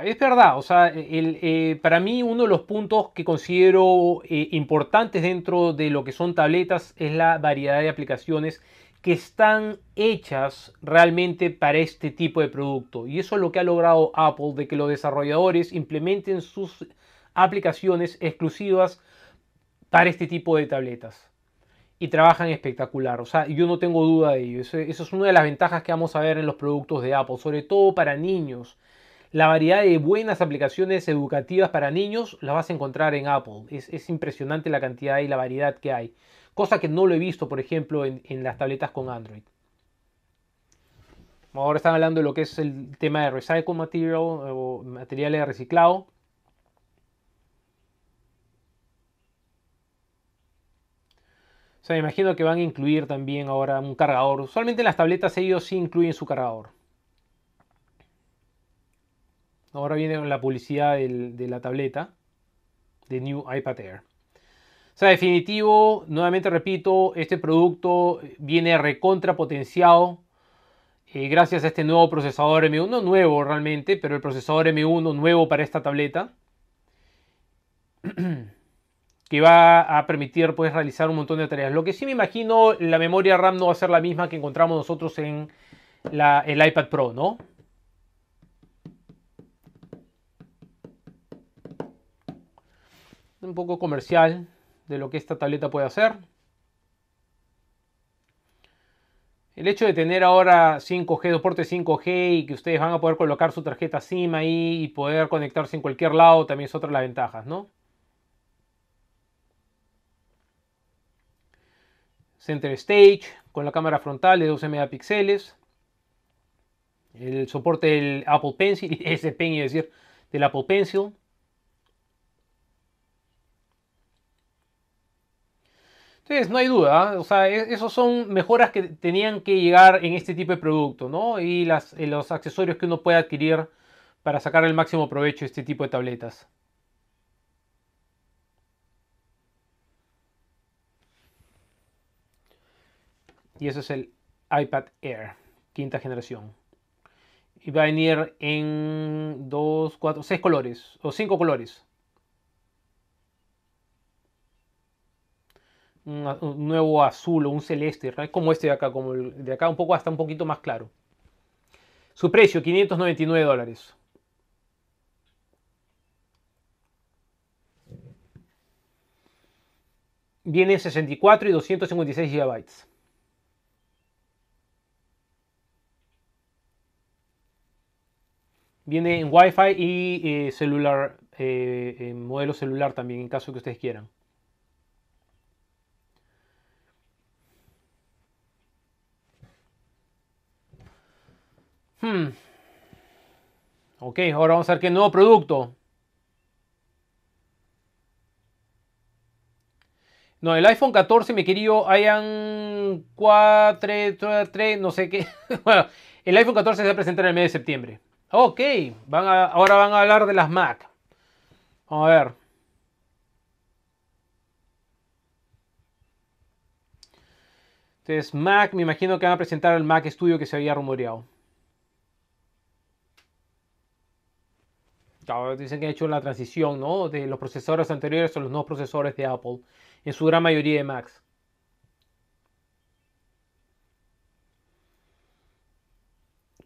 Es verdad, o sea, eh, para mí uno de los puntos que considero eh, importantes dentro de lo que son tabletas es la variedad de aplicaciones que están hechas realmente para este tipo de producto. Y eso es lo que ha logrado Apple, de que los desarrolladores implementen sus aplicaciones exclusivas para este tipo de tabletas. Y trabajan espectacular. O sea, yo no tengo duda de ello. Eso, es una de las ventajas que vamos a ver en los productos de Apple, sobre todo para niños. La variedad de buenas aplicaciones educativas para niños las vas a encontrar en Apple. es impresionante la cantidad y la variedad que hay cosa que no lo he visto, por ejemplo, en, las tabletas con Android. Ahora están hablando de lo que es el tema de recycle material eh, o materiales de reciclado. O sea, me imagino que van a incluir también ahora un cargador. Solamente en las tabletas ellos sí incluyen su cargador. Ahora viene la publicidad de la tableta de New iPad Air sea, definitivo, nuevamente repito, este producto viene recontrapotenciado eh, gracias a este nuevo procesador M1, nuevo realmente, pero el procesador M1 nuevo para esta tableta, [clears throat] que va a permitir pues, realizar un montón de tareas. Lo que sí me imagino, la memoria RAM no va a ser la misma que encontramos nosotros en el iPad Pro, ¿no? Un poco comercial, de lo que esta tableta puede hacer. El hecho de tener ahora 5G, soporte 5G y que ustedes van a poder colocar su tarjeta SIM ahí y poder conectarse en cualquier lado también es otra de las ventajas, ¿no? Center Stage con la cámara frontal de 12 megapíxeles. El soporte del Apple Pencil, [laughs] ese pen, es decir, del Apple Pencil. Entonces, no hay duda, ¿ah? o sea, e-, esas son mejoras que tenían que llegar en este tipo de producto, ¿no? Y las, eh, los accesorios que uno puede adquirir para sacar el máximo provecho de este tipo de tabletas. Y eso es el iPad Air, quinta generación. Y va a venir en dos, cuatro, seis colores, o cinco colores. un, nuevo azul o un celeste, como este de acá, como el de acá un poco hasta un poquito más claro. Su precio, 599 dólares. Viene 64 y 256 gigabytes. Viene en Wi-Fi y eh, celular, en eh, eh, modelo celular también, en caso que ustedes quieran. Hmm. Ok, ahora vamos a ver qué nuevo producto. No, el iPhone 14, me querido Hayan 4, 3, no sé qué. [laughs] bueno, el iPhone 14 se va a presentar en el mes de septiembre. Ok, van a, ahora van a hablar de las Mac. Vamos a ver. Entonces, Mac, me imagino que van a presentar el Mac Studio que se había rumoreado. dicen que ha hecho la transición de los procesadores anteriores a los nuevos procesadores de Apple, en su gran mayoría de Macs.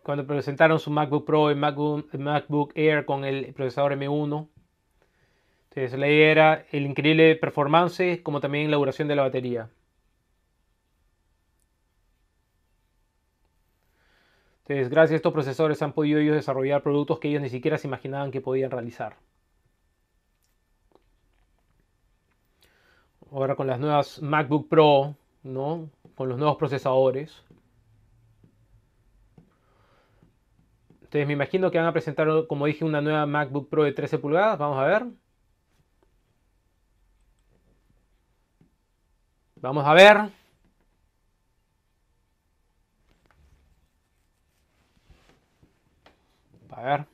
Cuando presentaron su MacBook Pro y MacBook, Air con el procesador M1, entonces la idea era el increíble performance como también la duración de la batería. Entonces, gracias a estos procesadores han podido ellos desarrollar productos que ellos ni siquiera se imaginaban que podían realizar. Ahora con las nuevas MacBook Pro, ¿no? Con los nuevos procesadores. Entonces me imagino que van a presentar, como dije, una nueva MacBook Pro de 13 pulgadas. Vamos a ver. Vamos a ver. ver.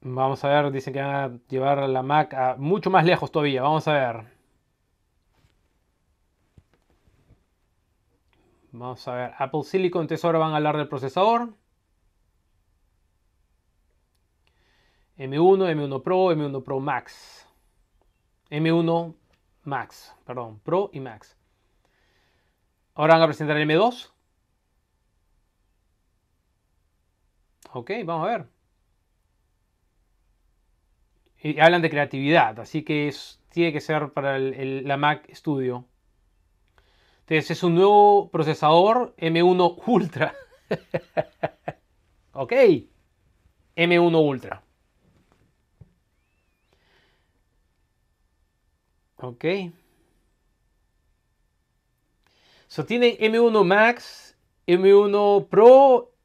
Vamos a ver, dicen que van a llevar la Mac a mucho más lejos todavía. Vamos a ver. Vamos a ver. Apple Silicon Tesoro van a hablar del procesador. M1, M1 Pro, M1 Pro Max. M1 Max, perdón, Pro y Max. Ahora van a presentar el M2. Ok, vamos a ver. Y hablan de creatividad, así que es, tiene que ser para la Mac Studio. Entonces es un nuevo procesador M1 Ultra. [laughs] ok, M1 Ultra. Ok. So tiene M1 Max, M1 Pro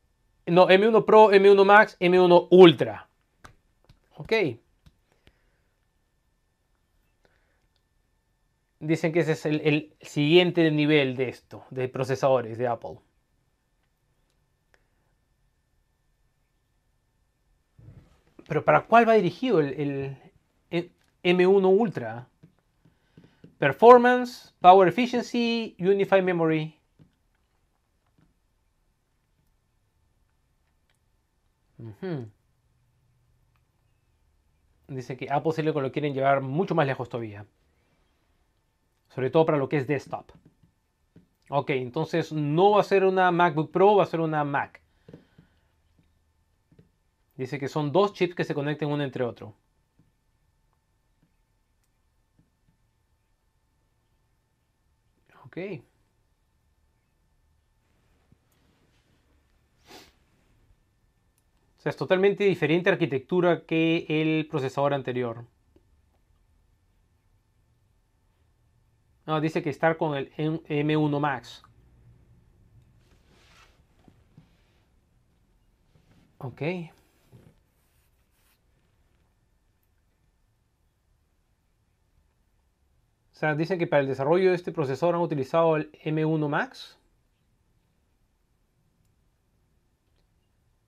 no, M1 Pro, M1 Max, M1 Ultra. Ok. Dicen que ese es el, siguiente nivel de esto, de procesadores de Apple. Pero ¿para cuál va dirigido el, el M1 Ultra? Performance, Power Efficiency, Unified Memory. Dice que Apple que lo quieren llevar mucho más lejos todavía. Sobre todo para lo que es desktop. Ok, entonces no va a ser una MacBook Pro, va a ser una Mac. Dice que son dos chips que se conecten uno entre otro. Ok. O sea, es totalmente diferente arquitectura que el procesador anterior. No, dice que estar con el M1 Max. Ok. O sea, dicen que para el desarrollo de este procesador han utilizado el M1 Max.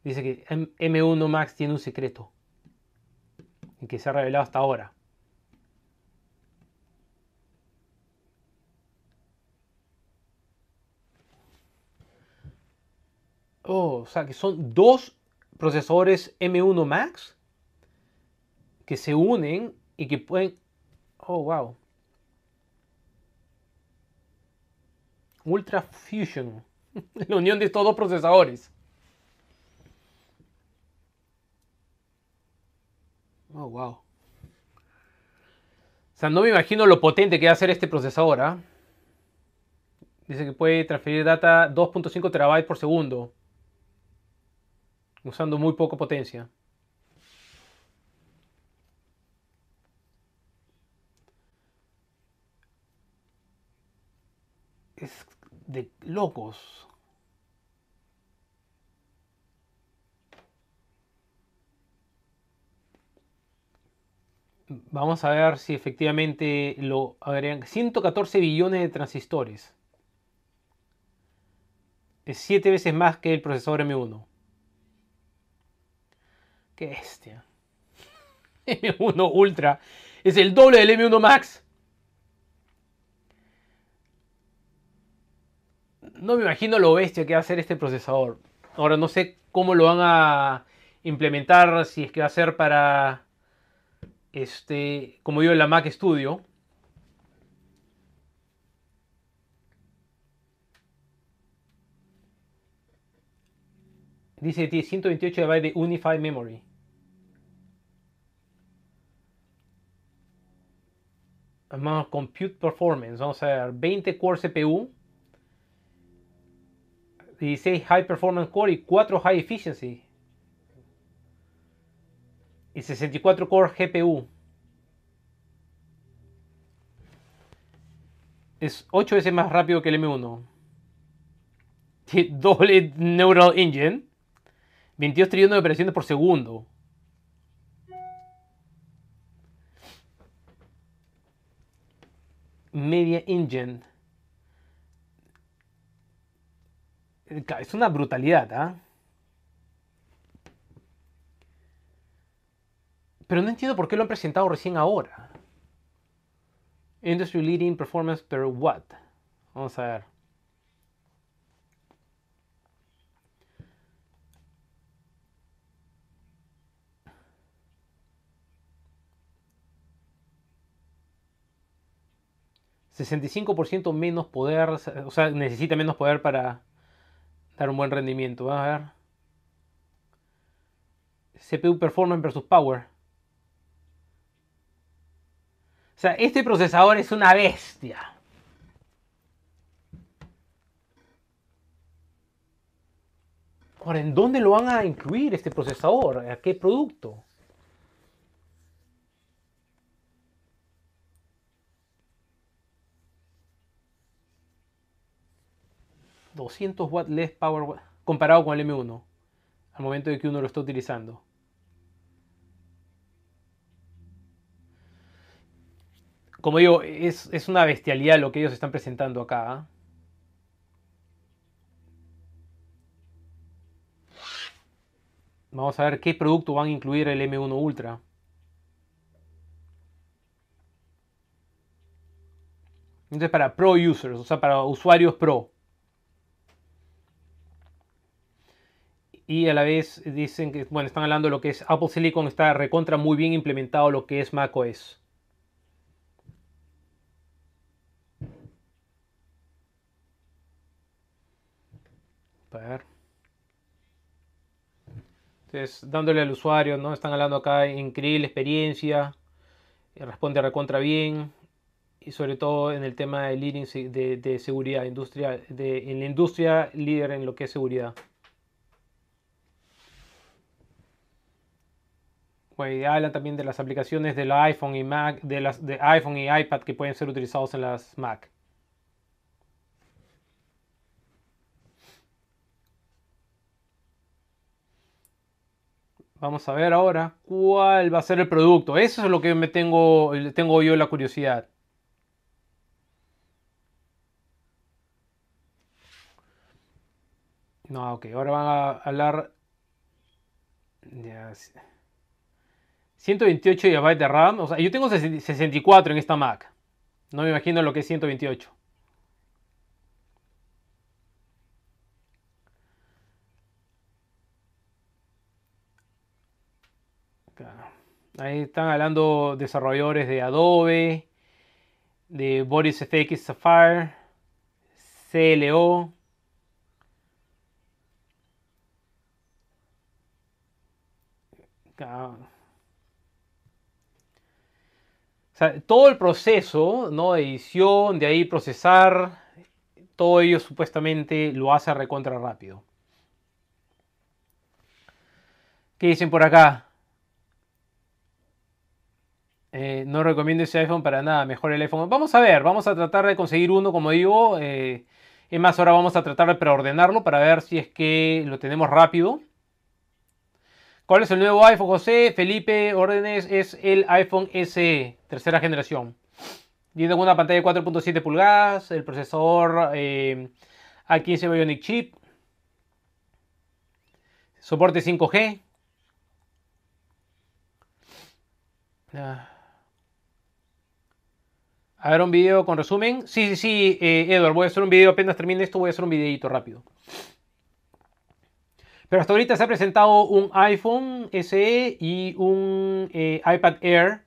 Dice que M1 Max tiene un secreto. Y que se ha revelado hasta ahora. Oh, o sea que son dos procesadores M1 Max que se unen y que pueden... Oh, wow. Ultra Fusion. [laughs] La unión de estos dos procesadores. Oh, wow. O sea, no me imagino lo potente que va a ser este procesador. ¿ah? Dice que puede transferir data 2.5 terabytes por segundo. Usando muy poca potencia. Es de locos. Vamos a ver si efectivamente lo agregan. 114 billones de transistores. Es 7 veces más que el procesador M1. Qué bestia. [laughs] M1 Ultra es el doble del M1 Max. No me imagino lo bestia que va a ser este procesador. Ahora no sé cómo lo van a implementar, si es que va a ser para este, como digo, la Mac Studio. Dice 128 GB de Unified Memory. Vamos a Compute Performance. Vamos a ver 20 Core CPU. 16 High Performance Core y 4 High Efficiency y 64 core GPU. Es 8 veces más rápido que el M1. Tiene doble Neural Engine. 22 trillones de operaciones por segundo. Media Engine. Es una brutalidad, ¿ah? ¿eh? Pero no entiendo por qué lo han presentado recién ahora. Industry Leading Performance Per Watt. Vamos a ver. ...65% menos poder... ...o sea, necesita menos poder para... ...dar un buen rendimiento, vamos a ver... ...CPU Performance versus Power... sea, este procesador es una bestia. Ahora, ¿en dónde lo van a incluir este procesador? ¿A qué producto? ¿200 watts less power comparado con el M1 al momento de que uno lo está utilizando? Como digo, es, una bestialidad lo que ellos están presentando acá. ¿ah? Vamos a ver qué producto van a incluir el M1 Ultra. Entonces para pro users, o sea, para usuarios pro. Y a la vez dicen que, bueno, están hablando de lo que es Apple Silicon, está recontra muy bien implementado lo que es macOS. Entonces, dándole al usuario, ¿no? Están hablando acá de increíble experiencia, eh, responde a recontra bien y sobre todo en el tema de leading de, seguridad, industria, en la industria líder en lo que es seguridad. Bueno, hablan también de las aplicaciones de iPhone y Mac, de las de iPhone y iPad que pueden ser utilizados en las Mac. Vamos a ver ahora cuál va a ser el producto. Eso es lo que me tengo, tengo yo la curiosidad. No, ok, ahora van a hablar. 128 GB de RAM. O sea, yo tengo 64 en esta Mac. No me imagino lo que es 128. Ahí están hablando desarrolladores de Adobe, de Boris FX Sapphire, CLO. todo el proceso ¿no? de edición, de ahí procesar, todo ello supuestamente lo hace recontra rápido. ¿Qué dicen por acá? Eh, no recomiendo ese iPhone para nada, mejor el iPhone. Vamos a ver, vamos a tratar de conseguir uno, como digo. Eh, es más, ahora vamos a tratar de preordenarlo para ver si es que lo tenemos rápido. ¿Cuál es el nuevo iPhone, José? Felipe Órdenes es el iPhone SE, tercera generación. Tiene una pantalla de 4.7 pulgadas, el procesador eh, A15 Bionic Chip, soporte 5G. A ver, un video con resumen. Sí, sí, sí, eh, Edward, voy a hacer un video, apenas termine esto, voy a hacer un videito rápido. Pero hasta ahorita se ha presentado un iPhone SE y un eh, iPad Air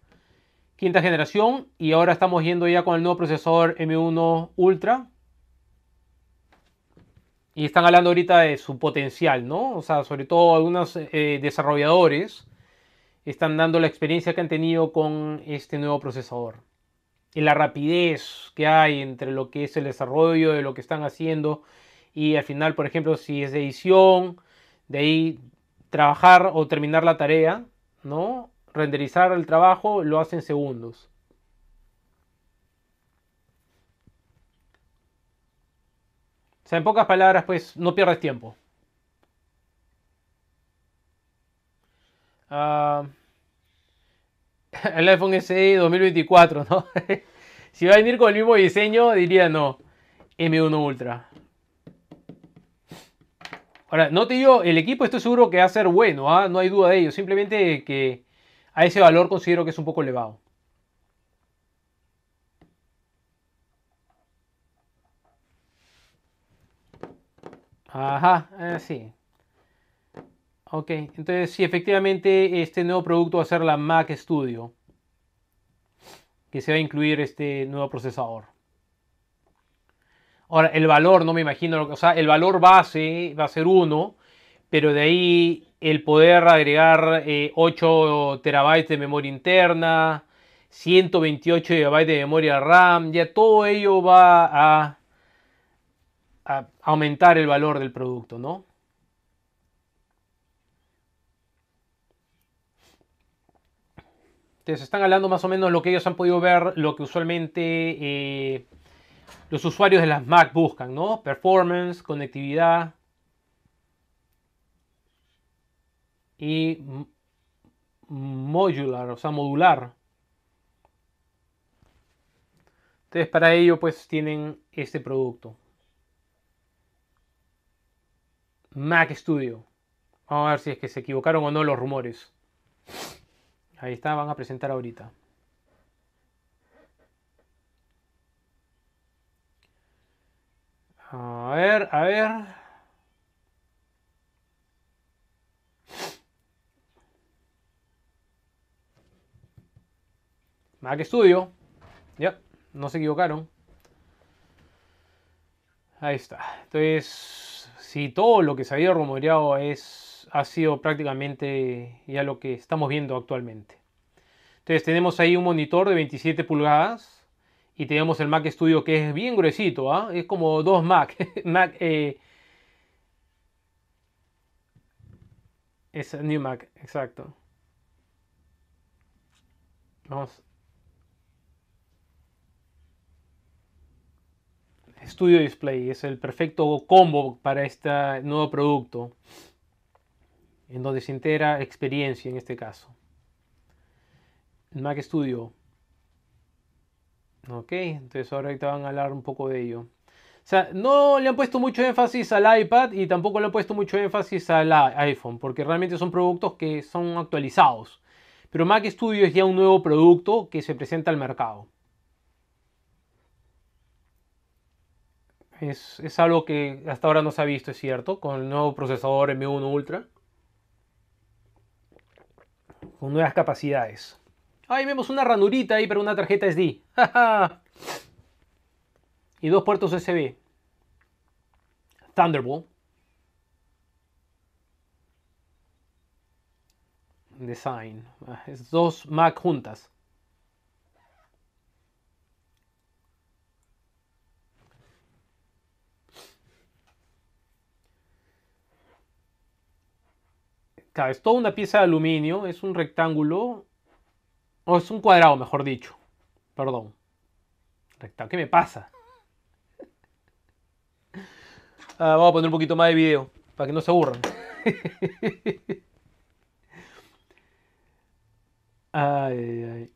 quinta generación y ahora estamos yendo ya con el nuevo procesador M1 Ultra. Y están hablando ahorita de su potencial, ¿no? O sea, sobre todo algunos eh, desarrolladores están dando la experiencia que han tenido con este nuevo procesador y la rapidez que hay entre lo que es el desarrollo de lo que están haciendo y al final, por ejemplo, si es de edición, de ahí trabajar o terminar la tarea, ¿no? Renderizar el trabajo lo hacen segundos. O sea, en pocas palabras, pues no pierdes tiempo. Ah, [laughs] el iPhone SE 2024, [laughs] si va a venir con el mismo diseño, diría no. M1 Ultra. Ahora, no te digo, el equipo estoy seguro que va a ser bueno, ¿ah? no hay duda de ello. Simplemente que a ese valor considero que es un poco elevado. Ajá, eh, sí. Ok, entonces sí, efectivamente este nuevo producto va a ser la Mac Studio, que se va a incluir este nuevo procesador. Ahora, el valor, no me imagino, o sea, el valor base va a ser 1, pero de ahí el poder agregar 8 eh, terabytes de memoria interna, 128 GB de memoria RAM, ya todo ello va a aumentar el valor del producto, ¿no? Entonces están hablando más o menos lo que ellos han podido ver, lo que usualmente eh, los usuarios de las Mac buscan, ¿no? Performance, conectividad y modular, o sea, modular. Entonces para ello pues tienen este producto. Mac Studio. Vamos a ver si es que se equivocaron o no los rumores. Ahí está, van a presentar ahorita. A ver, a ver. Mac ah, Studio. Ya, no se equivocaron. Ahí está. Entonces, si todo lo que se había rumoreado es ha sido prácticamente ya lo que estamos viendo actualmente. Entonces tenemos ahí un monitor de 27 pulgadas y tenemos el Mac Studio que es bien gruesito, ¿ah? es como dos Mac. [laughs] Mac eh, es New Mac, exacto. Vamos. Studio Display es el perfecto combo para este nuevo producto en donde se integra experiencia en este caso. Mac Studio. Ok, entonces ahora ahorita van a hablar un poco de ello. O sea, no le han puesto mucho énfasis al iPad y tampoco le han puesto mucho énfasis al iPhone, porque realmente son productos que son actualizados. Pero Mac Studio es ya un nuevo producto que se presenta al mercado. es algo que hasta ahora no se ha visto, es cierto, con el nuevo procesador M1 Ultra con nuevas capacidades. Ahí vemos una ranurita ahí para una tarjeta SD. [laughs] y dos puertos USB. Thunderbolt. Design. Es dos Mac juntas. es toda una pieza de aluminio, es un rectángulo, o es un cuadrado, mejor dicho. Perdón. ¿Qué me pasa? [laughs] Ah, vamos a poner un poquito más de video, para que no se aburran. [laughs] ay, ay.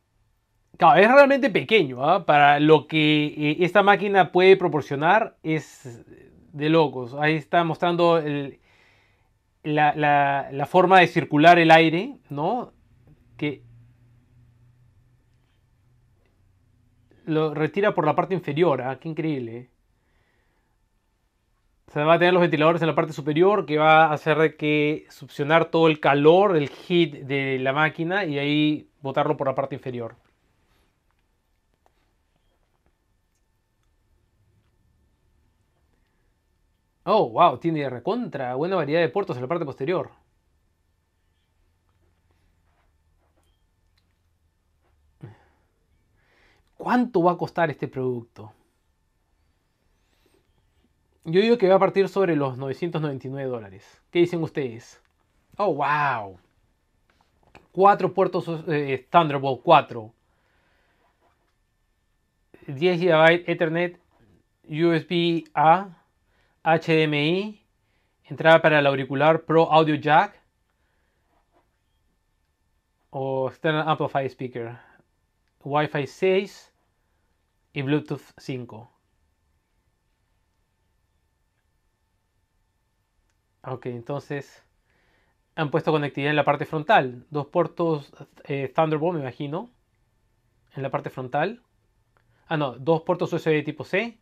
es realmente pequeño, ¿ah? para lo que eh, esta máquina puede proporcionar es de locos. Ahí está mostrando el, la, la, forma de circular el aire, ¿no? Que lo retira por la parte inferior, ah, qué increíble. Se va a tener los ventiladores en la parte superior que va a hacer que succionar todo el calor, el heat de la máquina y ahí botarlo por la parte inferior. Oh, wow, tiene recontra, buena variedad de puertos en la parte posterior. ¿Cuánto va a costar este producto? Yo digo que va a partir sobre los 999 dólares. ¿Qué dicen ustedes? Oh, wow. Cuatro puertos eh, Thunderbolt 4. 10 GB Ethernet USB A HDMI, entrada para el auricular Pro Audio Jack o External Amplify Speaker, Wi-Fi 6 y Bluetooth 5. Ok, entonces han puesto conectividad en la parte frontal. Dos puertos eh, Thunderbolt, me imagino. En la parte frontal. Ah, no, dos puertos USB tipo C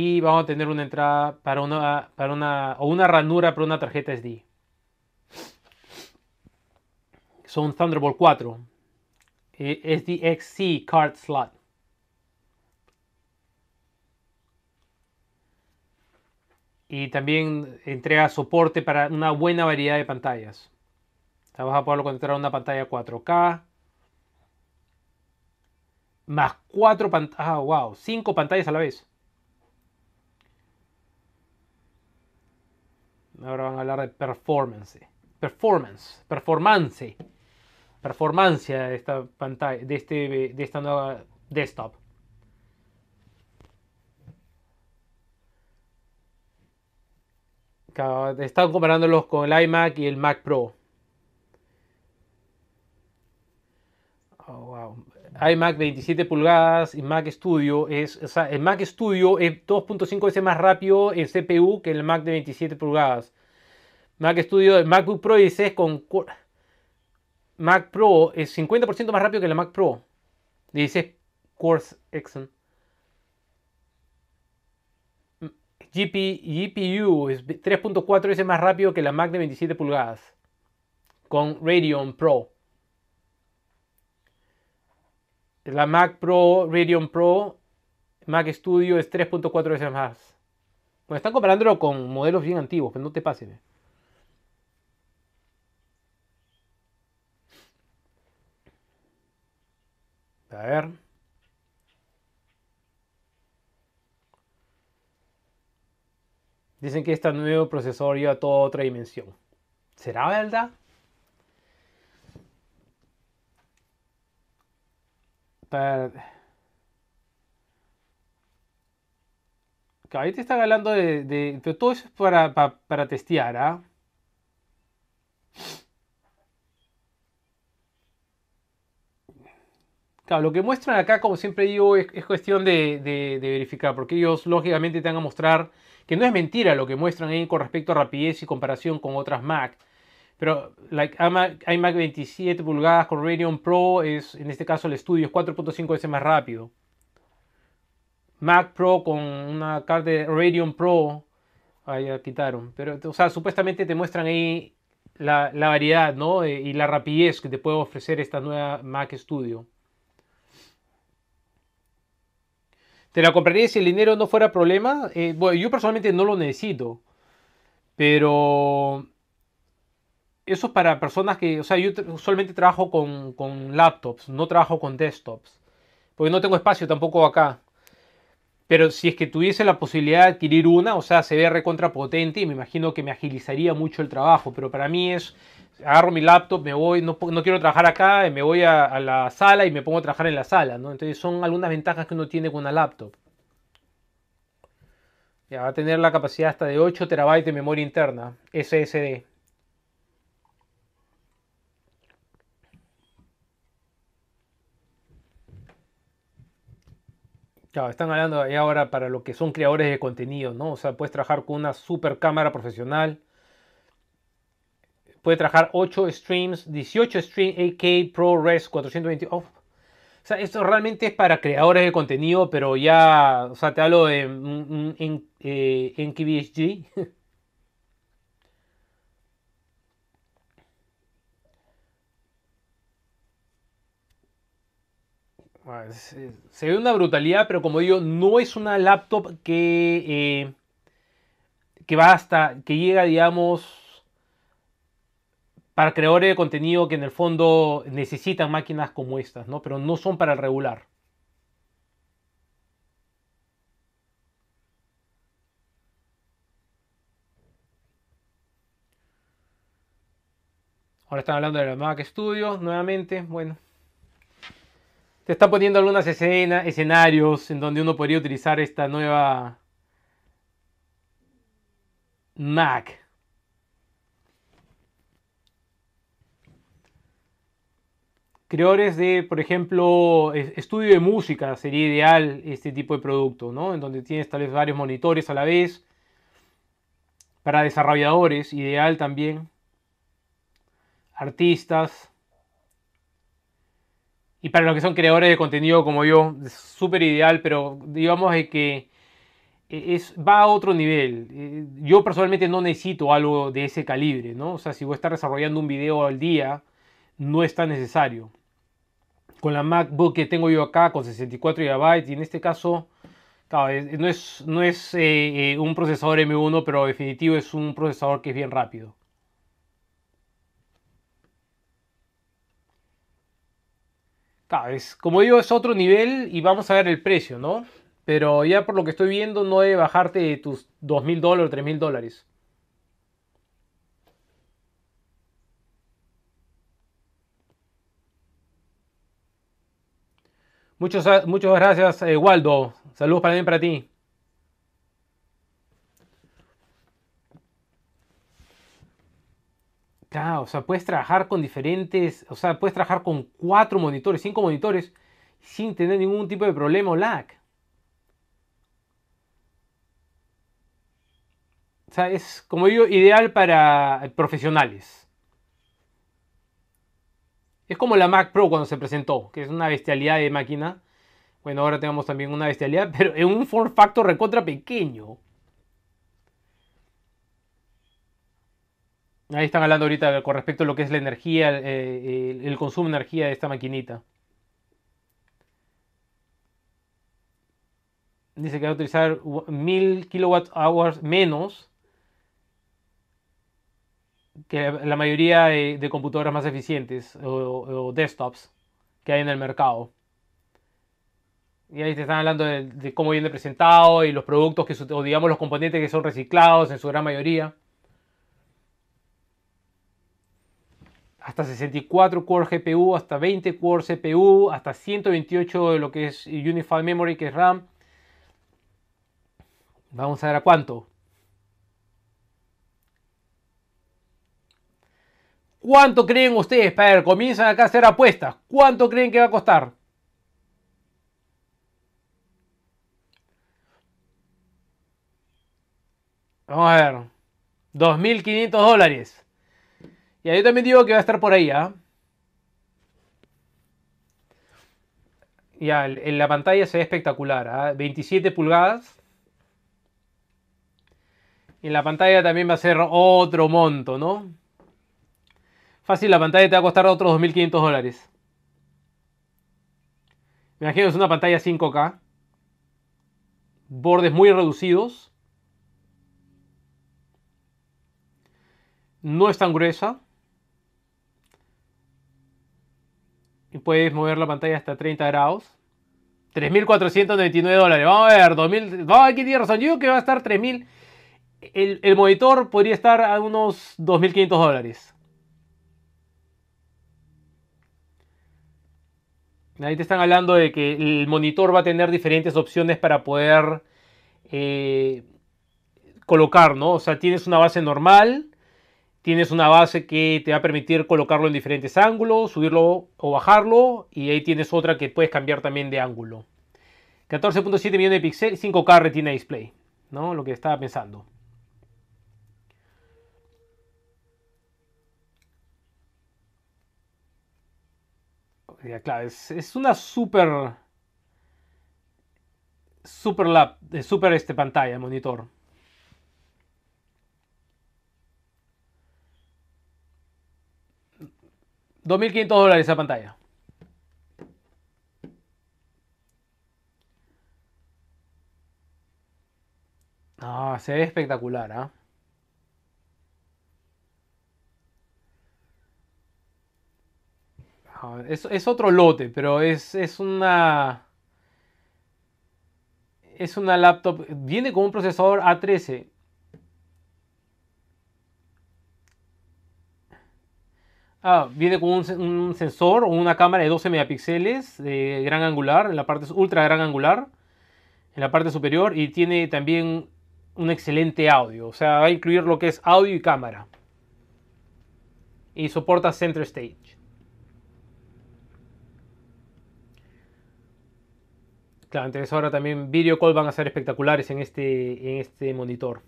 y vamos a tener una entrada para una, para una, o una ranura para una tarjeta SD. Son Thunderbolt 4, eh, SDXC card slot. Y también entrega soporte para una buena variedad de pantallas. Vamos a poderlo conectar a una pantalla 4K. Más cuatro pantallas. Ah, wow. Cinco pantallas a la vez. Ahora van a hablar de performance. Performance. Performance. Performance de esta pantalla. De, este, de esta nueva desktop. Están comparándolos con el iMac y el Mac Pro. Oh, wow. Mac 27 pulgadas y Mac Studio es, el Mac Studio es 2.5 veces más rápido en CPU que el Mac de 27 pulgadas. Mac Studio, el MacBook Pro es con Mac Pro es 50% más rápido que la Mac Pro. Dice... Course Exxon. GPU es 3.4 veces más rápido que la Mac de 27 pulgadas con Radeon Pro. La Mac Pro, Radeon Pro, Mac Studio es 3.4 veces más. Bueno, están comparándolo con modelos bien antiguos, pero no te pases. A ver. Dicen que este nuevo procesador lleva toda otra dimensión. ¿Será verdad? Pero... ahí te están hablando de, todo eso para, para, testear, ¿ah? lo que muestran acá, como siempre digo, es, cuestión de, de, verificar, porque ellos lógicamente te van a mostrar que no es mentira lo que muestran ahí eh, con respecto a rapidez y comparación con otras Mac. Pero like, iMac, 27 pulgadas con Radeon Pro es, en este caso, el estudio es 4.5 veces más rápido. Mac Pro con una carta de Radeon Pro. Ahí la quitaron. Pero, o sea, supuestamente te muestran ahí la, variedad, ¿no? Eh, y la rapidez que te puede ofrecer esta nueva Mac Studio. ¿Te la compraría si el dinero no fuera problema? Eh, bueno, yo personalmente no lo necesito. Pero eso es para personas que, o sea, yo solamente trabajo con, con laptops, no trabajo con desktops, porque no tengo espacio tampoco acá. Pero si es que tuviese la posibilidad de adquirir una, o sea, se ve potente y me imagino que me agilizaría mucho el trabajo. Pero para mí es, agarro mi laptop, me voy, no, quiero trabajar acá, me voy a, a, la sala y me pongo a trabajar en la sala, ¿no? Entonces son algunas ventajas que uno tiene con una laptop. Ya va a tener la capacidad hasta de 8 terabytes de memoria interna, SSD. están hablando ahí ahora para lo que son creadores de contenido, ¿no? O sea, puedes trabajar con una super cámara profesional. Puede trabajar 8 streams, 18 streams, AK ProRes 420. O sea, esto realmente es para creadores de contenido, pero ya, o sea, te hablo de en, en, eh, [laughs] Ah, se ve una brutalidad, pero como digo, no es una laptop que, eh, que va hasta, que llega, digamos, para creadores de contenido que en el fondo necesitan máquinas como estas, ¿no? Pero no son para el regular. Ahora están hablando de la Mac Studio nuevamente. Bueno, se están poniendo algunos escenarios en donde uno podría utilizar esta nueva Mac. Creadores de, por ejemplo, estudio de música sería ideal este tipo de producto, ¿no? En donde tienes tal vez varios monitores a la vez. Para desarrolladores, ideal también. Artistas, y para los que son creadores de contenido como yo, es súper ideal, pero digamos que eh, es, va a otro nivel. Eh, yo personalmente no necesito algo de ese calibre, ¿no? O sea, si voy a estar desarrollando un video al día, no es tan necesario. Con la MacBook que tengo yo acá, con 64 GB, y en este caso, no es, no es eh, un procesador M1, pero definitivo es un procesador que es bien rápido. como digo, es otro nivel y vamos a ver el precio, ¿no? Pero ya por lo que estoy viendo, no debe bajarte de tus 2.000 dólares, 3.000 dólares. Muchos, muchas gracias, eh, Waldo. Saludos para mí para ti. Claro, ah, o sea, puedes trabajar con diferentes, o sea, puedes trabajar con cuatro monitores, cinco monitores, sin tener ningún tipo de problema o lag. O sea, es, como digo, ideal para profesionales. Es como la Mac Pro cuando se presentó, que es una bestialidad de máquina. Bueno, ahora tenemos también una bestialidad, [laughs] pero en un form factor recontra pequeño. Ahí están hablando ahorita con respecto a lo que es la energía, el, consumo de energía de esta maquinita. Dice que va a utilizar 1000 kWh menos que la mayoría de, computadoras más eficientes o, desktops que hay en el mercado. Y ahí te están hablando de, cómo viene presentado y los productos que, o digamos los componentes que son reciclados en su gran mayoría. hasta 64 core GPU, hasta 20 core CPU, hasta 128 de lo que es Unified Memory, que es RAM. Vamos a ver a cuánto. ¿Cuánto creen ustedes? Para ver, comienzan acá a hacer apuestas. ¿Cuánto creen que va a costar? Vamos a ver. 2.500 dólares. Y yo también digo que va a estar por ahí, ¿ah? Ya, en la pantalla se ve espectacular, ¿ah? 27 pulgadas. Y en la pantalla también va a ser otro monto, ¿no? Fácil, la pantalla te va a costar otros 2.500 dólares. Me imagino es una pantalla 5K. Bordes muy reducidos. No es tan gruesa. puedes mover la pantalla hasta 30 grados. 3.499 dólares. Vamos a ver, 2.000. Vamos a ver tiene razón. Yo creo que va a estar 3.000. El, monitor podría estar a unos 2.500 dólares. Ahí te están hablando de que el monitor va a tener diferentes opciones para poder eh, colocar, ¿no? O sea, tienes una base normal, tienes una base que te va a permitir colocarlo en diferentes ángulos, subirlo o bajarlo, y ahí tienes otra que puedes cambiar también de ángulo. 14.7 millones de píxeles, 5K Retina Display, ¿no? Lo que estaba pensando. es, una super super eh, super este pantalla, monitor. 2.500 dólares esa pantalla. Ah, se ve espectacular, ¿ah? Es, otro lote, pero es, es, una. Es una laptop. Viene con un procesador A13. Ah, viene con un, sensor o una cámara de 12 megapíxeles de gran angular, en la parte ultra gran angular, en la parte superior y tiene también un excelente audio, o sea, va a incluir lo que es audio y cámara. Y soporta Center Stage. Claro, entonces ahora también video call van a ser espectaculares en este, en este monitor.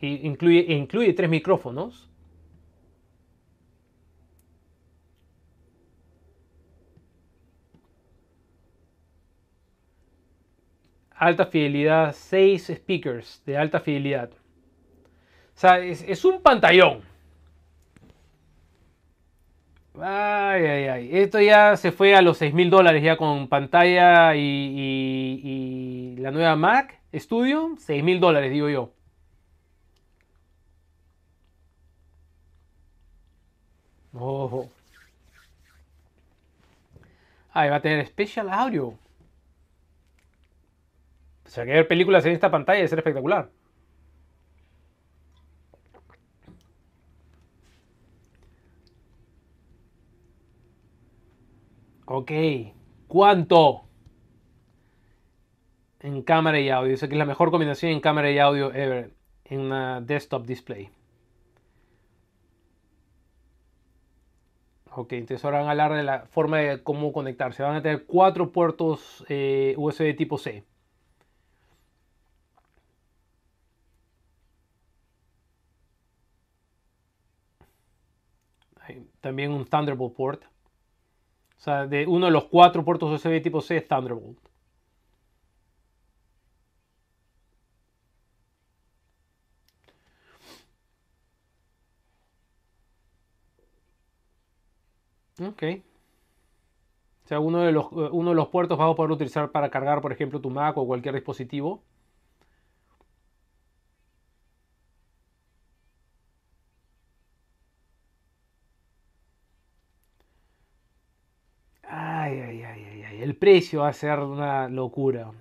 Y incluye, incluye tres micrófonos. Alta fidelidad, seis speakers de alta fidelidad. O sea, es, un pantallón. Esto ya se fue a los 6 mil dólares ya con pantalla y, y, y, la nueva Mac Studio. 6 mil dólares, digo yo. Oh. Ahí va a tener Special Audio. O sea, que ver películas en esta pantalla es ser espectacular. Ok. ¿Cuánto? En cámara y audio. Dice que es la mejor combinación en cámara y audio ever en una desktop display. Ok, entonces ahora van a hablar de la forma de cómo conectarse. Van a tener cuatro puertos eh, USB tipo C. También un Thunderbolt port. O sea, de uno de los cuatro puertos USB tipo C es Thunderbolt. Ok. O sea, uno de los, eh, uno de los puertos vamos a poder utilizar para cargar, por ejemplo, tu Mac o cualquier dispositivo. Ay, ay, ay, ay, El precio va a ser una locura.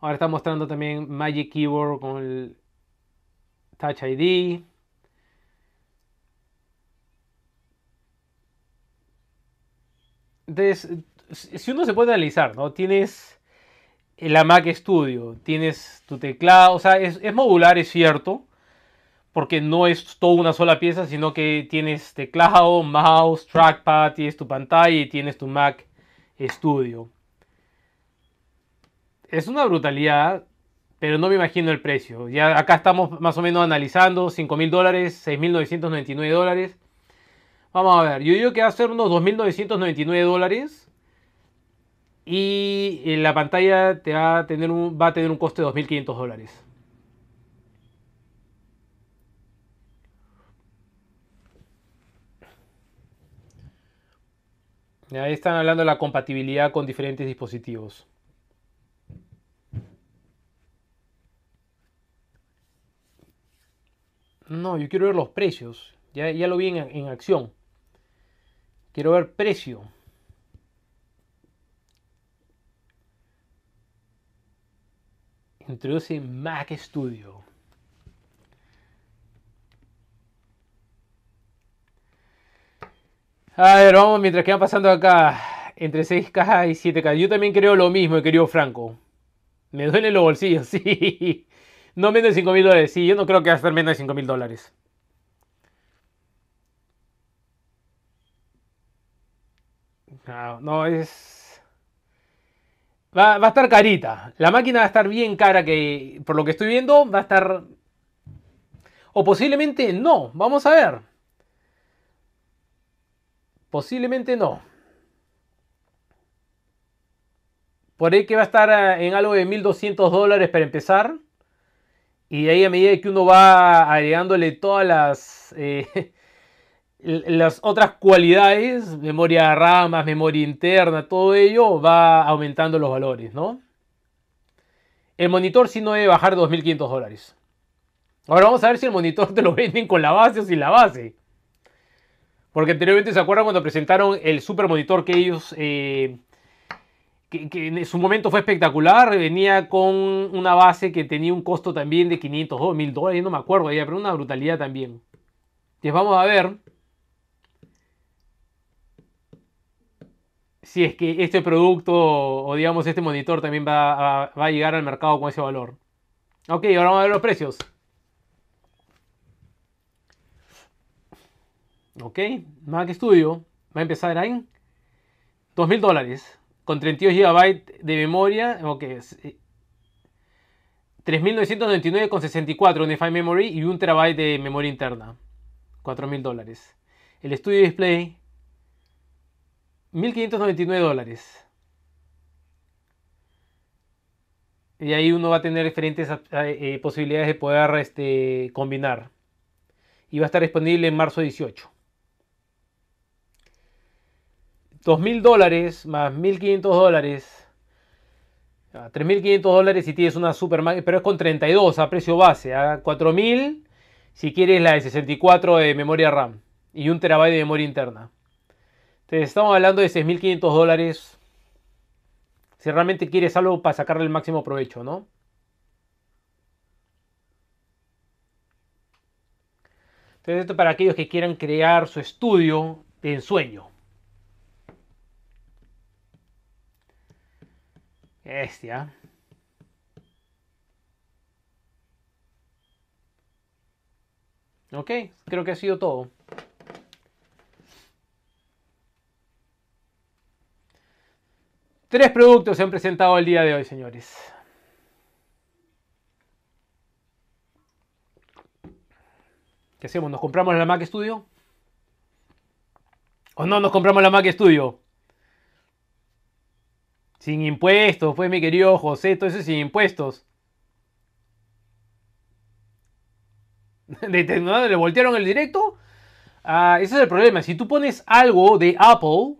Ahora está mostrando también Magic Keyboard con el Touch ID. Entonces, si uno se puede analizar, ¿no? Tienes la Mac Studio, tienes tu teclado, o sea, es, modular, es cierto, porque no es toda una sola pieza, sino que tienes teclado, mouse, trackpad, tienes tu pantalla y tienes tu Mac Studio. Es una brutalidad, pero no me imagino el precio. Ya acá estamos más o menos analizando $5,000 dólares, 6.999 dólares. Vamos a ver, yo digo que va a ser unos 2.999 dólares. Y eh, la pantalla te va, a tener un, va a un coste de 2.500 dólares. Ahí están hablando de la compatibilidad con diferentes dispositivos. No, yo quiero ver los precios. Ya, lo vi en acción. Quiero ver precio. Introduce Mac Studio. A ver, vamos mientras que van pasando acá. Entre 6 k y 7 k Yo también creo lo mismo, querido Franco. Me duelen los bolsillos, [laughs] sí. No menos de 5 mil dólares. Sí, yo no creo que va a estar menos de 5 mil dólares. No, es. Va, a estar carita. La máquina va a estar bien cara, que por lo que estoy viendo, va a estar. O posiblemente no. Vamos a ver. Posiblemente no. Por ahí que va a estar eh, en algo de 1200 dólares para empezar. Y ahí a medida que uno va agregándole todas las. Eh, las otras cualidades, memoria de ramas, memoria interna, todo ello va aumentando los valores, ¿no? El monitor sí no debe bajar 2.500 dólares. Ahora vamos a ver si el monitor te lo venden con la base o sin la base. Porque anteriormente se acuerdan cuando presentaron el super monitor que ellos, eh, que, que, en su momento fue espectacular, venía con una base que tenía un costo también de 500 o 1000 dólares, no me acuerdo, pero una brutalidad también. Entonces vamos a ver si es que este producto o, digamos este monitor también va a, llegar al mercado con ese valor. Ok, ahora vamos a ver los precios. Ok, Mac Studio va a empezar ahí. 2.000 dólares con 32 GB de memoria. Ok, 3.999 eh, con 64 Unified Memory y 1 TB de memoria interna. 4.000 dólares. El Studio Display 1.599 dólares. Y ahí uno va a tener diferentes eh, eh, posibilidades de poder este, combinar. Y va a estar disponible en marzo 18. 2.000 dólares más 1.500 dólares. 3.500 ah, dólares si tienes una Super pero es con 32 a precio base. A ¿ah? 4.000 si quieres la de 64 de memoria RAM y un terabyte de memoria interna. Entonces estamos hablando de 6.500 dólares. Si realmente quieres algo para sacarle el máximo provecho, ¿no? Entonces esto para aquellos que quieran crear su estudio de ensueño. Bestia. Ok, creo que ha sido todo. Tres productos se han presentado el día de hoy, señores. ¿Qué hacemos? ¿Nos compramos la Mac Studio? ¿O no nos compramos la Mac Studio? Sin impuestos, Fue pues, mi querido José, todo eso sin impuestos. [laughs] ¿Le voltearon el directo? Ah, ese es el problema. Si tú pones algo de Apple,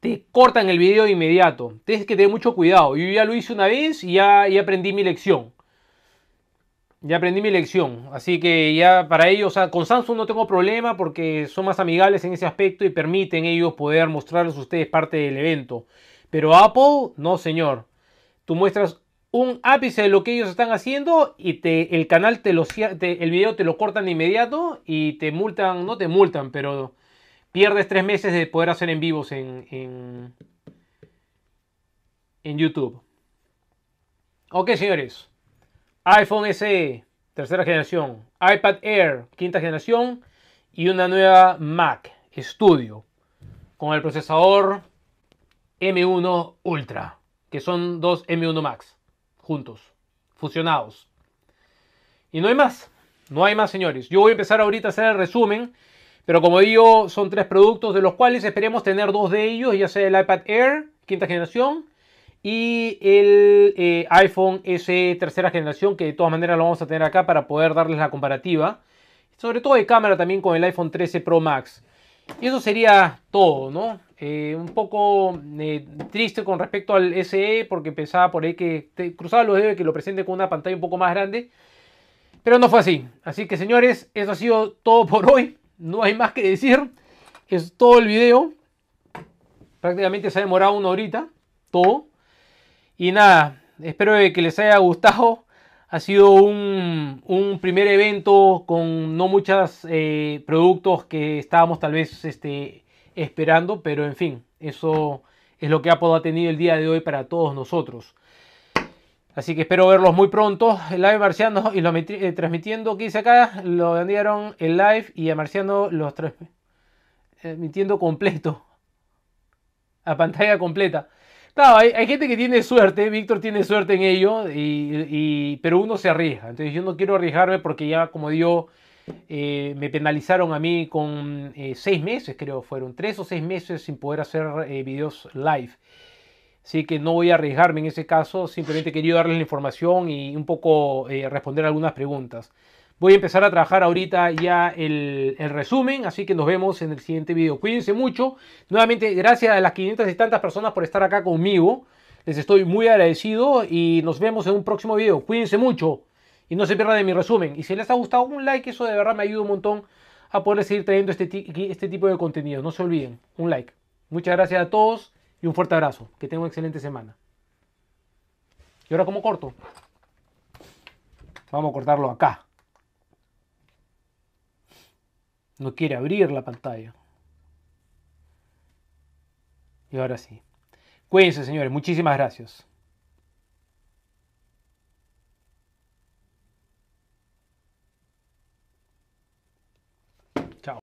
te cortan el video de inmediato. Tienes que tener mucho cuidado. Yo ya lo hice una vez y ya, aprendí mi lección. Ya aprendí mi lección. Así que ya para ellos, con Samsung no tengo problema porque son más amigables en ese aspecto y permiten ellos poder mostrarles a ustedes parte del evento. Pero Apple, no señor. Tú muestras un ápice de lo que ellos están haciendo y te, el canal te lo el video te lo cortan de inmediato y te multan, no te multan, pero pierdes tres meses de poder hacer en vivos en, en, YouTube. Ok, señores. iPhone SE, tercera generación. iPad Air, quinta generación. Y una nueva Mac Studio con el procesador M1 Ultra, que son dos M1 Max juntos, fusionados. Y no hay más, no hay más, señores. Yo voy a empezar ahorita a hacer el resumen pero como digo, son tres productos de los cuales esperemos tener dos de ellos, ya sea el iPad Air, quinta generación, y el eh, iPhone SE, tercera generación, que de todas maneras lo vamos a tener acá para poder darles la comparativa. Sobre todo de cámara también con el iPhone 13 Pro Max. Y eso sería todo, ¿no? Eh, un poco eh, triste con respecto al SE, porque pensaba por ahí que cruzaba los dedos y que lo presente con una pantalla un poco más grande. Pero no fue así. Así que señores, eso ha sido todo por hoy. No hay más que decir. Es todo el video. Prácticamente se ha demorado una horita. Todo. Y nada, espero que les haya gustado. Ha sido un, primer evento con no muchos eh, productos que estábamos tal vez este, esperando. Pero en fin, eso es lo que ha podido tenido el día de hoy para todos nosotros. Así que espero verlos muy pronto. El live Marciano y lo eh, transmitiendo ¿Qué hice acá. Lo vendieron en live y a Marciano los transmitiendo eh, completo. A pantalla completa. Claro, hay, gente que tiene suerte, Víctor tiene suerte en ello, y, pero uno se arriesga. Entonces yo no quiero arriesgarme porque ya, como digo, eh, me penalizaron a mí con seis meses, creo, fueron tres o seis meses sin poder hacer videos live. Así que no voy a arriesgarme en ese caso, simplemente quería darles la información y un poco eh, responder algunas preguntas. Voy a empezar a trabajar ahorita ya el, resumen, así que nos vemos en el siguiente video. Cuídense mucho. Nuevamente, gracias a las 500 y tantas personas por estar acá conmigo. Les estoy muy agradecido y nos vemos en un próximo video. Cuídense mucho y no se pierdan de mi resumen. Y si les ha gustado un like, eso de verdad me ayuda un montón a poder seguir trayendo este, este tipo de contenido. No se olviden, un like. Muchas gracias a todos y un fuerte abrazo. Que tenga una excelente semana. ¿Y ahora cómo corto? Vamos a cortarlo acá. No quiere abrir la pantalla. Y ahora sí. Cuídense, señores. Muchísimas gracias.